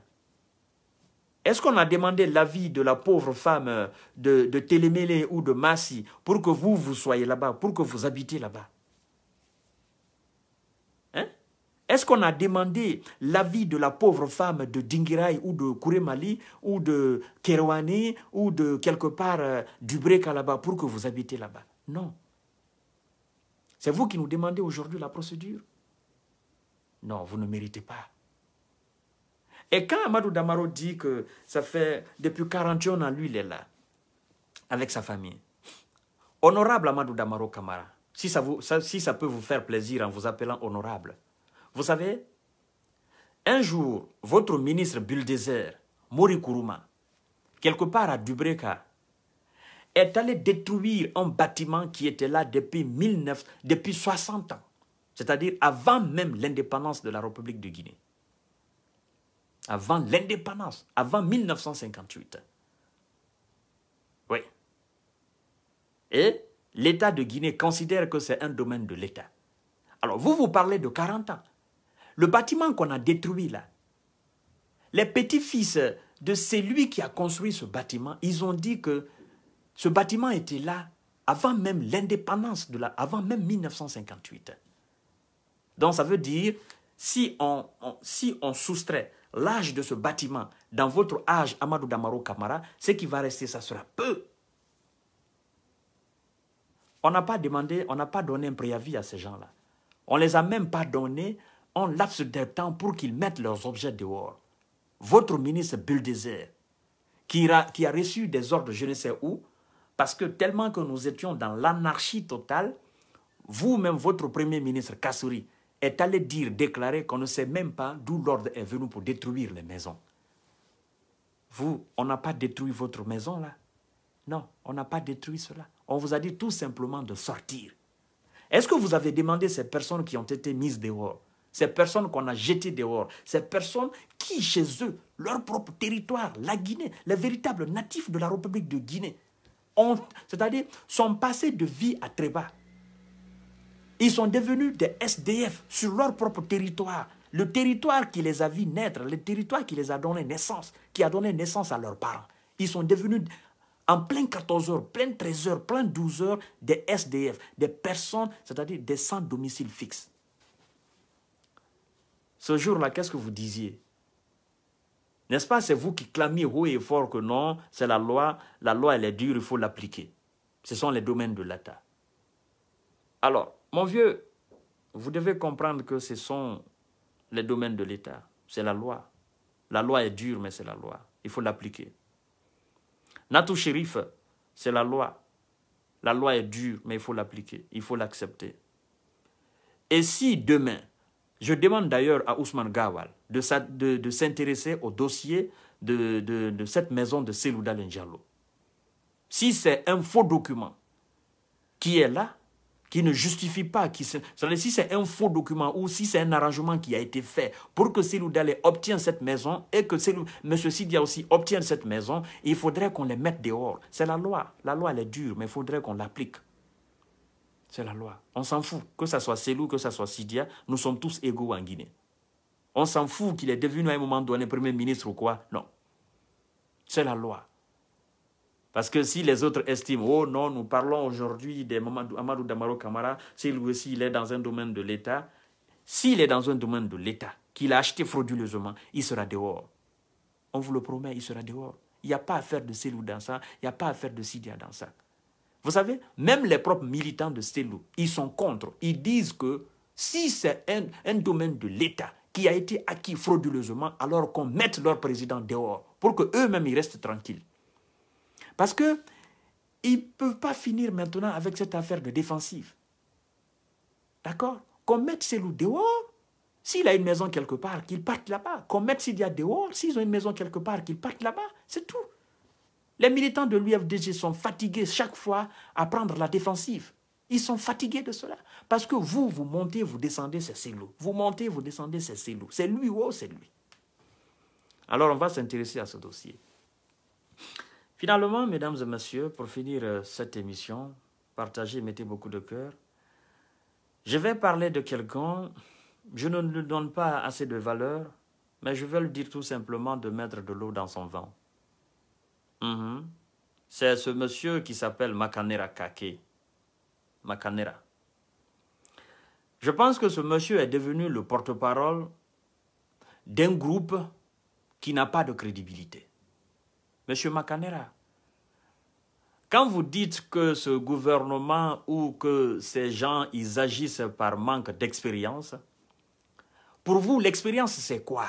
Est-ce qu'on a demandé l'avis de la pauvre femme euh, de, de Télémélé ou de Massi pour que vous, vous soyez là-bas, pour que vous habitez là-bas Est-ce qu'on a demandé l'avis de la pauvre femme de Dingirai ou de Kouremali ou de Kerouane ou de quelque part euh, du Breka là-bas pour que vous habitez là-bas Non. C'est vous qui nous demandez aujourd'hui la procédure Non, vous ne méritez pas. Et quand Amadou Damaro dit que ça fait depuis 41 ans, lui, il est là, avec sa famille. Honorable Amadou Damaro Kamara, si ça, vous, si ça peut vous faire plaisir en vous appelant honorable, vous savez, un jour, votre ministre Buldézer, Mori Kuruma, quelque part à Dubreka, est allé détruire un bâtiment qui était là depuis, 19, depuis 60 ans, c'est-à-dire avant même l'indépendance de la République de Guinée. Avant l'indépendance, avant 1958. Oui. Et l'État de Guinée considère que c'est un domaine de l'État. Alors, vous vous parlez de 40 ans le bâtiment qu'on a détruit là, les petits-fils de celui qui a construit ce bâtiment, ils ont dit que ce bâtiment était là avant même l'indépendance, de la, avant même 1958. Donc ça veut dire, si on, si on soustrait l'âge de ce bâtiment dans votre âge, Amadou Damaro Kamara, ce qui va rester, ça sera peu. On n'a pas demandé, on n'a pas donné un préavis à ces gens-là. On ne les a même pas donné un laps de temps pour qu'ils mettent leurs objets dehors. Votre ministre Bulldozer, qui, qui a reçu des ordres je ne sais où, parce que tellement que nous étions dans l'anarchie totale, vous-même, votre premier ministre Kassouri, est allé dire, déclarer qu'on ne sait même pas d'où l'ordre est venu pour détruire les maisons. Vous, on n'a pas détruit votre maison là Non, on n'a pas détruit cela. On vous a dit tout simplement de sortir. Est-ce que vous avez demandé ces personnes qui ont été mises dehors ces personnes qu'on a jetées dehors, ces personnes qui, chez eux, leur propre territoire, la Guinée, les véritables natifs de la République de Guinée, c'est-à-dire sont passés de vie à très bas. Ils sont devenus des SDF sur leur propre territoire, le territoire qui les a vus naître, le territoire qui les a donné naissance, qui a donné naissance à leurs parents. Ils sont devenus en plein 14 h plein 13 h plein 12 h des SDF, des personnes, c'est-à-dire des sans domicile fixe. Ce jour-là, qu'est-ce que vous disiez N'est-ce pas C'est vous qui clamiez haut et fort que non, c'est la loi, la loi elle est dure, il faut l'appliquer. Ce sont les domaines de l'État. Alors, mon vieux, vous devez comprendre que ce sont les domaines de l'État. C'est la loi. La loi est dure, mais c'est la loi. Il faut l'appliquer. Natou Shérif, c'est la loi. La loi est dure, mais il faut l'appliquer. Il faut l'accepter. Et si demain, je demande d'ailleurs à Ousmane Gawal de, s'intéresser au dossier de, cette maison de Selouda Ndjalo. Si c'est un faux document qui est là, qui ne justifie pas, si c'est un faux document ou si c'est un arrangement qui a été fait pour que Seloudalé obtienne cette maison et que M. Sidia aussi obtienne cette maison, il faudrait qu'on les mette dehors. C'est la loi. La loi, elle est dure, mais il faudrait qu'on l'applique. C'est la loi. On s'en fout. Que ça soit Selou, que ça soit Sidia, nous sommes tous égaux en Guinée. On s'en fout qu'il est devenu à un moment donné Premier ministre ou quoi. Non. C'est la loi. Parce que si les autres estiment, oh non, nous parlons aujourd'hui de Amadou Damaro Kamara, s'il aussi est dans un domaine de l'État, s'il est dans un domaine de l'État, qu'il a acheté frauduleusement, il sera dehors. On vous le promet, il sera dehors. Il n'y a pas à faire de Selou dans ça, il n'y a pas à faire de Sidia dans ça. Vous savez, même les propres militants de loups, ils sont contre. Ils disent que si c'est un, domaine de l'État qui a été acquis frauduleusement, alors qu'on mette leur président dehors pour qu'eux-mêmes ils restent tranquilles. Parce que ils ne peuvent pas finir maintenant avec cette affaire de défensive. D'accord Qu'on mette ces dehors. S'il a une maison quelque part, qu'il parte là-bas. Qu'on mette s'il y a dehors. S'ils ont une maison quelque part, qu'ils partent là-bas. C'est tout. Les militants de l'UFDG sont fatigués chaque fois à prendre la défensive. Ils sont fatigués de cela. Parce que vous, vous montez, vous descendez, c'est Selou. Vous montez, vous descendez, c'est Selou. C'est lui ou oh, c'est lui. Alors on va s'intéresser à ce dossier. Finalement, mesdames et messieurs, pour finir euh, cette émission, partagez, mettez beaucoup de cœur. Je vais parler de quelqu'un, je ne lui donne pas assez de valeur, mais je vais le dire tout simplement de mettre de l'eau dans son vent. Mhm. C'est ce monsieur qui s'appelle Makanera Kake. Makanera. Je pense que ce monsieur est devenu le porte-parole d'un groupe qui n'a pas de crédibilité. Monsieur Makanera, quand vous dites que ce gouvernement ou que ces gens, ils agissent par manque d'expérience, pour vous, l'expérience, c'est quoi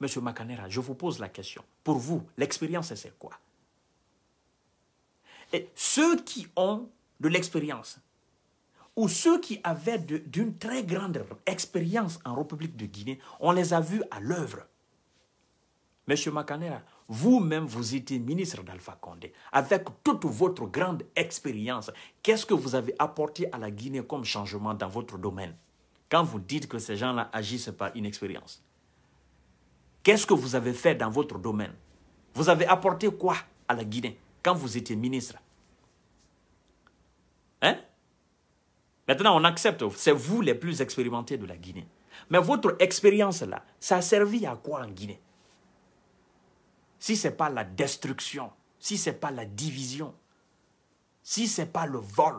Monsieur Macanera, je vous pose la question. Pour vous, l'expérience, c'est quoi Et Ceux qui ont de l'expérience, ou ceux qui avaient d'une très grande expérience en République de Guinée, on les a vus à l'œuvre. Monsieur Macanera, vous-même, vous étiez ministre d'Alpha Condé. Avec toute votre grande expérience, qu'est-ce que vous avez apporté à la Guinée comme changement dans votre domaine quand vous dites que ces gens-là agissent par inexpérience Qu'est-ce que vous avez fait dans votre domaine Vous avez apporté quoi à la Guinée quand vous étiez ministre Hein Maintenant, on accepte, c'est vous les plus expérimentés de la Guinée. Mais votre expérience là, ça a servi à quoi en Guinée Si ce n'est pas la destruction, si ce n'est pas la division, si ce n'est pas le vol,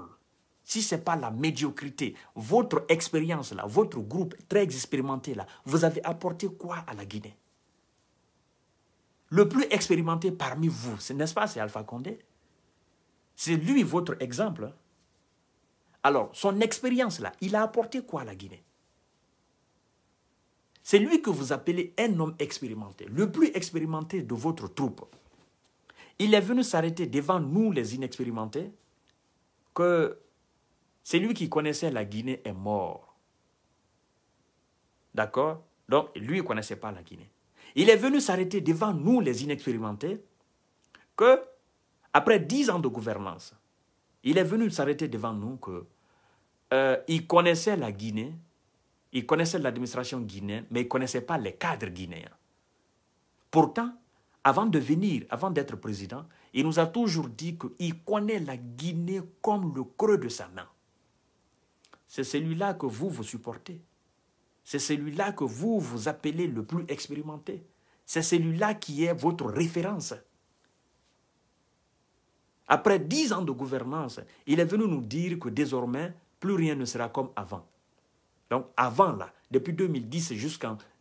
si ce n'est pas la médiocrité, votre expérience là, votre groupe très expérimenté là, vous avez apporté quoi à la Guinée le plus expérimenté parmi vous, n'est-ce pas, c'est Alpha Condé. C'est lui votre exemple. Hein. Alors, son expérience là, il a apporté quoi à la Guinée C'est lui que vous appelez un homme expérimenté, le plus expérimenté de votre troupe. Il est venu s'arrêter devant nous, les inexpérimentés, que celui qui connaissait la Guinée est mort. D'accord Donc, lui, il ne connaissait pas la Guinée il est venu s'arrêter devant nous, les inexpérimentés, que, après dix ans de gouvernance, il est venu s'arrêter devant nous que euh, il connaissait la Guinée, il connaissait l'administration guinéenne, mais il ne connaissait pas les cadres guinéens. Pourtant, avant de venir, avant d'être président, il nous a toujours dit qu'il connaît la Guinée comme le creux de sa main. C'est celui-là que vous vous supportez. C'est celui-là que vous vous appelez le plus expérimenté. C'est celui-là qui est votre référence. Après dix ans de gouvernance, il est venu nous dire que désormais, plus rien ne sera comme avant. Donc avant là, depuis 2010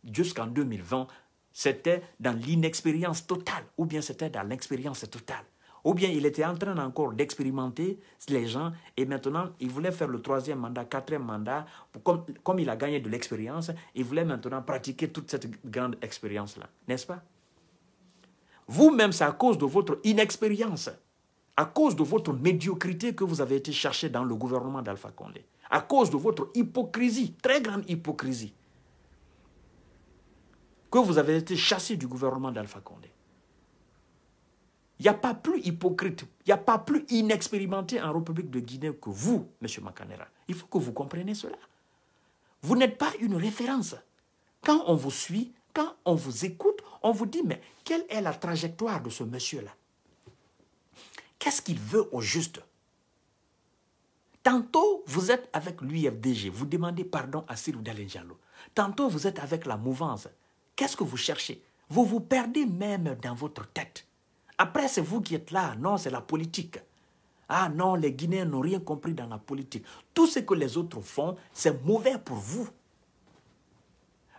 jusqu'en 2020, c'était dans l'inexpérience totale, ou bien c'était dans l'expérience totale. Ou bien il était en train encore d'expérimenter les gens et maintenant il voulait faire le troisième mandat, quatrième mandat. comme, comme il a gagné de l'expérience, il voulait maintenant pratiquer toute cette grande expérience-là, n'est-ce pas Vous-même, c'est à cause de votre inexpérience, à cause de votre médiocrité que vous avez été cherché dans le gouvernement d'Alpha Condé, à cause de votre hypocrisie, très grande hypocrisie, que vous avez été chassé du gouvernement d'Alpha Condé. Il n'y a pas plus hypocrite, il n'y a pas plus inexpérimenté en République de Guinée que vous, M. Macanera. Il faut que vous compreniez cela. Vous n'êtes pas une référence. Quand on vous suit, quand on vous écoute, on vous dit, mais quelle est la trajectoire de ce monsieur-là Qu'est-ce qu'il veut au juste Tantôt, vous êtes avec l'UFDG, vous demandez pardon à Sirou Dalenjalo. Tantôt, vous êtes avec la mouvance. Qu'est-ce que vous cherchez Vous vous perdez même dans votre tête. Après, c'est vous qui êtes là. Non, c'est la politique. Ah non, les Guinéens n'ont rien compris dans la politique. Tout ce que les autres font, c'est mauvais pour vous.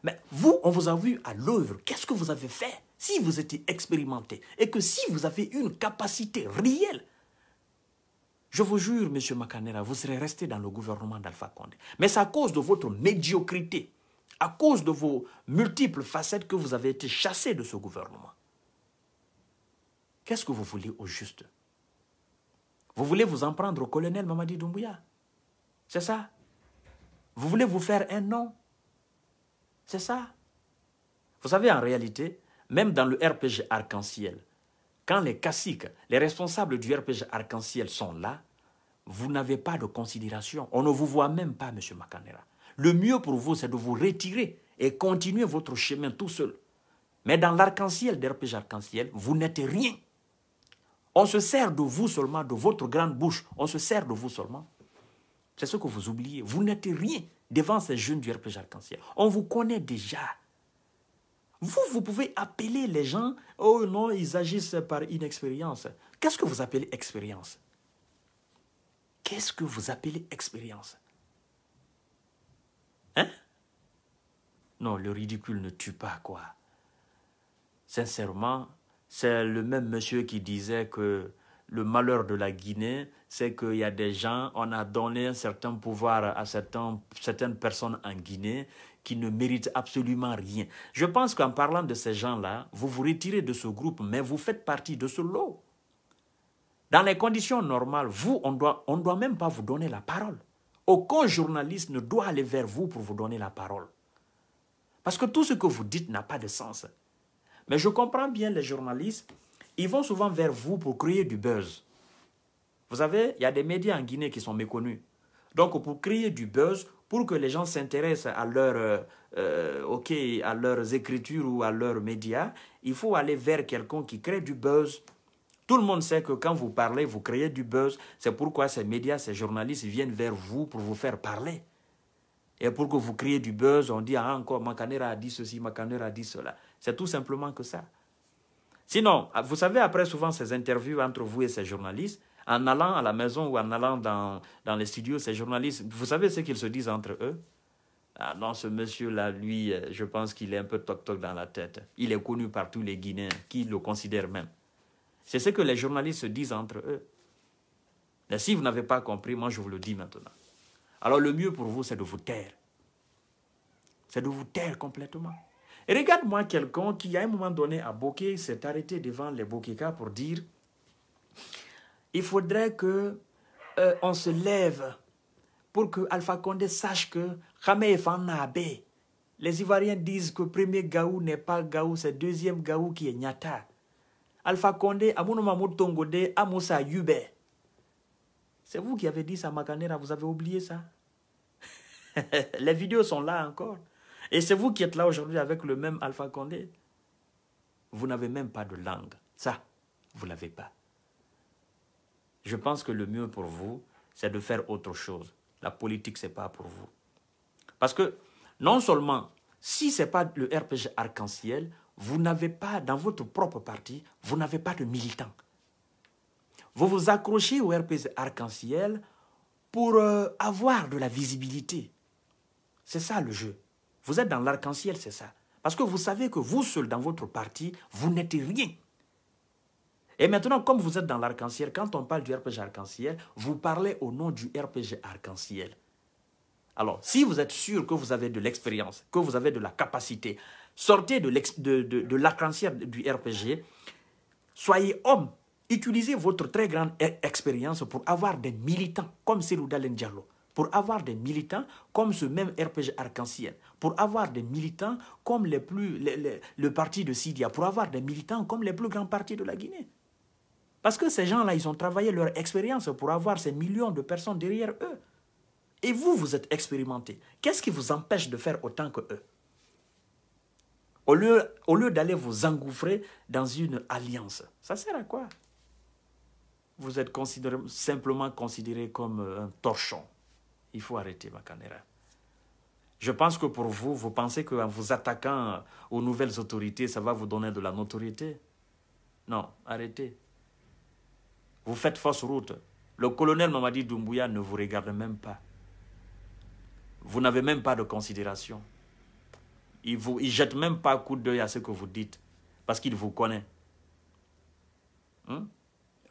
Mais vous, on vous a vu à l'œuvre. Qu'est-ce que vous avez fait Si vous étiez expérimenté et que si vous avez une capacité réelle, je vous jure, M. Macanera, vous serez resté dans le gouvernement d'Alpha Condé. Mais c'est à cause de votre médiocrité, à cause de vos multiples facettes que vous avez été chassé de ce gouvernement. Qu'est-ce que vous voulez au juste Vous voulez vous en prendre au colonel Mamadi Doumbouya C'est ça Vous voulez vous faire un nom C'est ça Vous savez, en réalité, même dans le RPG arc-en-ciel, quand les caciques, les responsables du RPG arc-en-ciel sont là, vous n'avez pas de considération. On ne vous voit même pas, M. Makanera. Le mieux pour vous, c'est de vous retirer et continuer votre chemin tout seul. Mais dans l'arc-en-ciel, d'RPG arc-en-ciel, vous n'êtes rien. On se sert de vous seulement, de votre grande bouche. On se sert de vous seulement. C'est ce que vous oubliez. Vous n'êtes rien devant ces jeunes du RPG Arc-en-Ciel. On vous connaît déjà. Vous, vous pouvez appeler les gens, oh non, ils agissent par inexpérience. Qu'est-ce que vous appelez expérience Qu'est-ce que vous appelez expérience Hein Non, le ridicule ne tue pas, quoi. Sincèrement, c'est le même monsieur qui disait que le malheur de la Guinée, c'est qu'il y a des gens, on a donné un certain pouvoir à certaines personnes en Guinée qui ne méritent absolument rien. Je pense qu'en parlant de ces gens-là, vous vous retirez de ce groupe, mais vous faites partie de ce lot. Dans les conditions normales, vous, on doit, ne on doit même pas vous donner la parole. Aucun journaliste ne doit aller vers vous pour vous donner la parole. Parce que tout ce que vous dites n'a pas de sens. Mais je comprends bien les journalistes, ils vont souvent vers vous pour créer du buzz. Vous savez, il y a des médias en Guinée qui sont méconnus. Donc pour créer du buzz, pour que les gens s'intéressent à, leur, euh, euh, à leurs écritures ou à leurs médias, il faut aller vers quelqu'un qui crée du buzz. Tout le monde sait que quand vous parlez, vous créez du buzz. C'est pourquoi ces médias, ces journalistes viennent vers vous pour vous faire parler. Et pour que vous criez du buzz, on dit ah, encore, Macanera a dit ceci, Macanera a dit cela. C'est tout simplement que ça. Sinon, vous savez, après souvent ces interviews entre vous et ces journalistes, en allant à la maison ou en allant dans, dans les studios, ces journalistes, vous savez ce qu'ils se disent entre eux ah non, ce monsieur-là, lui, euh, je pense qu'il est un peu toc-toc dans la tête. Il est connu par tous les Guinéens, qui le considèrent même. C'est ce que les journalistes se disent entre eux. Mais si vous n'avez pas compris, moi je vous le dis maintenant. Alors le mieux pour vous, c'est de vous taire. C'est de vous taire complètement. Et regarde-moi quelqu'un qui, à un moment donné, à Bokeh, s'est arrêté devant les Bokekas pour dire il faudrait que euh, on se lève pour que Alpha Condé sache que Khamé Les Ivoiriens disent que premier Gaou n'est pas Gaou, c'est deuxième Gaou qui est Nyata. Alpha Condé, Amounou Tongode, amosa Yube. C'est vous qui avez dit ça, Maganera, vous avez oublié ça. Les vidéos sont là encore. Et c'est vous qui êtes là aujourd'hui avec le même Alpha Condé. Vous n'avez même pas de langue. Ça, vous ne l'avez pas. Je pense que le mieux pour vous, c'est de faire autre chose. La politique, ce n'est pas pour vous. Parce que non seulement, si ce n'est pas le RPG arc-en-ciel, vous n'avez pas, dans votre propre parti, vous n'avez pas de militants. Vous vous accrochez au RPG arc-en-ciel pour euh, avoir de la visibilité. C'est ça le jeu. Vous êtes dans l'arc-en-ciel, c'est ça. Parce que vous savez que vous seul, dans votre parti, vous n'êtes rien. Et maintenant, comme vous êtes dans l'arc-en-ciel, quand on parle du RPG arc-en-ciel, vous parlez au nom du RPG arc-en-ciel. Alors, si vous êtes sûr que vous avez de l'expérience, que vous avez de la capacité, sortez de l'arc-en-ciel du RPG, soyez homme, utilisez votre très grande e-, expérience pour avoir des militants comme Selouda Diallo pour avoir des militants comme ce même RPG arc-en-ciel, pour avoir des militants comme les plus, le parti de Sidia, pour avoir des militants comme les plus grands partis de la Guinée. Parce que ces gens-là, ils ont travaillé leur expérience pour avoir ces millions de personnes derrière eux. Et vous, vous êtes expérimenté. Qu'est-ce qui vous empêche de faire autant que eux Au lieu, d'aller vous engouffrer dans une alliance, ça sert à quoi Vous êtes simplement considéré comme euh, un torchon il faut arrêter Macanera. Je pense que pour vous, vous pensez qu'en vous attaquant aux nouvelles autorités, ça va vous donner de la notoriété. Non, arrêtez. Vous faites fausse route. Le colonel Mamadi Doumbouya ne vous regarde même pas. Vous n'avez même pas de considération. Il ne il jette même pas un coup d'œil à ce que vous dites, parce qu'il vous connaît. Hmm?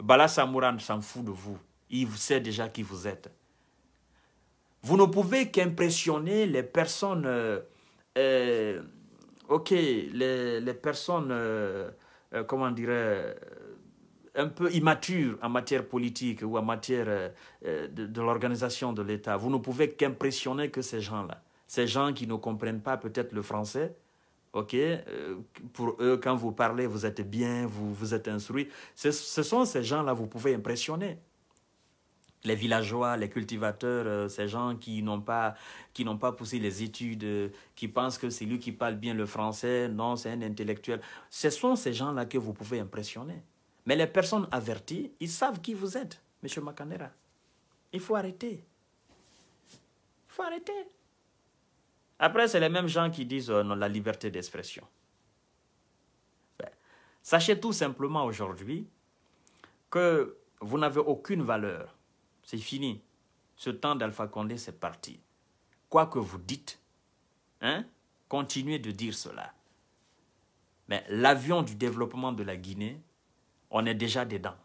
Bala s'en fout de vous. Il sait déjà qui vous êtes. Vous ne pouvez qu'impressionner les personnes, euh, euh, ok, les, les personnes, euh, comment dirais un peu immatures en matière politique ou en matière de, l'organisation de l'État. Vous ne pouvez qu'impressionner que ces gens-là, ces gens qui ne comprennent pas peut-être le français, ok, pour eux, quand vous parlez, vous êtes bien, vous, vous êtes instruit. Ce, ce sont ces gens-là, vous pouvez impressionner les villageois, les cultivateurs, euh, ces gens qui n'ont pas qui n'ont pas poussé les études, euh, qui pensent que c'est lui qui parle bien le français, non, c'est un intellectuel. Ce sont ces gens-là que vous pouvez impressionner. Mais les personnes averties, ils savent qui vous êtes, Monsieur Macanera. Il faut arrêter. Il faut arrêter. Après, c'est les mêmes gens qui disent euh, non, la liberté d'expression. Ben, sachez tout simplement aujourd'hui que vous n'avez aucune valeur c'est fini. Ce temps d'Alpha Condé, c'est parti. Quoi que vous dites, hein, continuez de dire cela. Mais l'avion du développement de la Guinée, on est déjà dedans.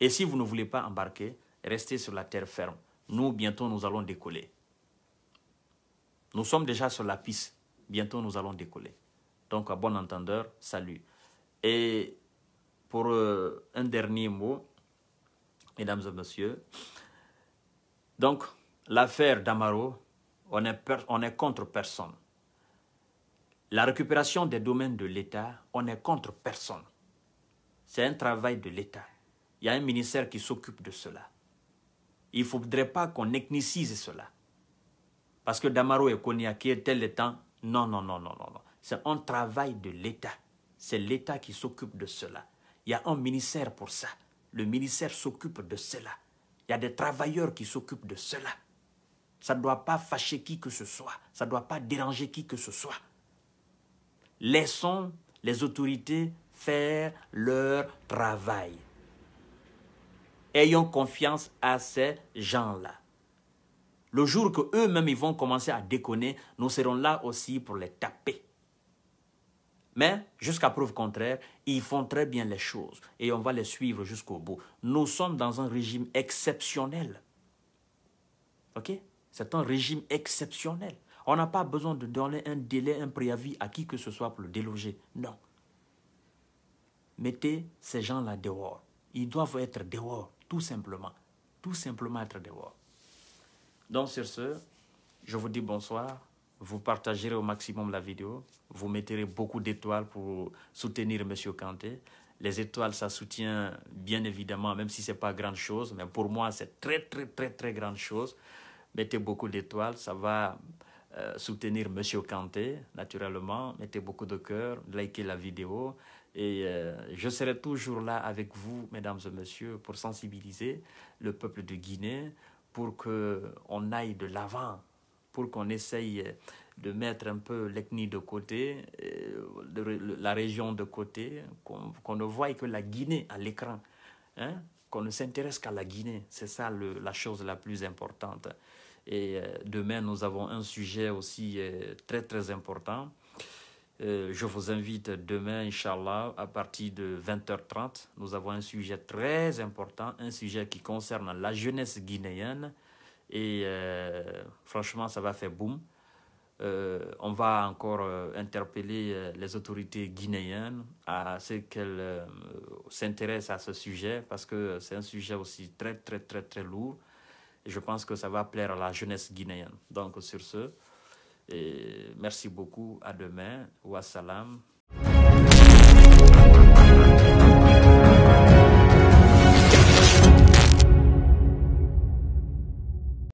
Et si vous ne voulez pas embarquer, restez sur la terre ferme. Nous, bientôt, nous allons décoller. Nous sommes déjà sur la piste. Bientôt, nous allons décoller. Donc, à bon entendeur, salut. Et pour euh, un dernier mot, mesdames et messieurs, donc, l'affaire d'Amaro, on est, contre personne. La récupération des domaines de l'État, on est contre personne. C'est un travail de l'État. Il y a un ministère qui s'occupe de cela. Il ne faudrait pas qu'on ethnicise cela. Parce que Damaro et Koniaki étaient le temps. Non, non, non, non, non. non. C'est un travail de l'État. C'est l'État qui s'occupe de cela. Il y a un ministère pour ça. Le ministère s'occupe de cela. Il y a des travailleurs qui s'occupent de cela. Ça ne doit pas fâcher qui que ce soit. Ça ne doit pas déranger qui que ce soit. Laissons les autorités faire leur travail. Ayons confiance à ces gens-là. Le jour que eux-mêmes ils vont commencer à déconner, nous serons là aussi pour les taper. Mais jusqu'à preuve contraire, ils font très bien les choses et on va les suivre jusqu'au bout. Nous sommes dans un régime exceptionnel. OK C'est un régime exceptionnel. On n'a pas besoin de donner un délai, un préavis à qui que ce soit pour le déloger. Non. Mettez ces gens-là dehors. Ils doivent être dehors, tout simplement. Tout simplement être dehors. Donc sur ce, je vous dis bonsoir vous partagerez au maximum la vidéo, vous mettrez beaucoup d'étoiles pour soutenir M. Kanté. Les étoiles, ça soutient bien évidemment, même si ce n'est pas grande chose, mais pour moi, c'est très, très, très, très grande chose. Mettez beaucoup d'étoiles, ça va euh, soutenir M. Kanté, naturellement. Mettez beaucoup de cœur, likez la vidéo. Et euh, je serai toujours là avec vous, mesdames et messieurs, pour sensibiliser le peuple de Guinée, pour qu'on aille de l'avant pour qu'on essaye euh, de mettre un peu l'ethnie de côté, euh, la région de côté, qu'on ne voie que la Guinée à l'écran, hein, qu'on ne s'intéresse qu'à la Guinée. C'est ça la chose la plus importante. Et euh, demain, nous avons un sujet aussi très très important. je vous invite demain, Inch'Allah, à partir de 20h30. Nous avons un sujet très important, un sujet qui concerne la jeunesse guinéenne et euh, franchement, ça va faire boum. Euh, on va encore euh, interpeller les autorités guinéennes à ce qu'elles s'intéressent à ce sujet parce que c'est un sujet aussi très, très, très, très lourd. Et je pense que ça va plaire à la jeunesse guinéenne. Donc, sur ce, et merci beaucoup. À demain. Wassalam.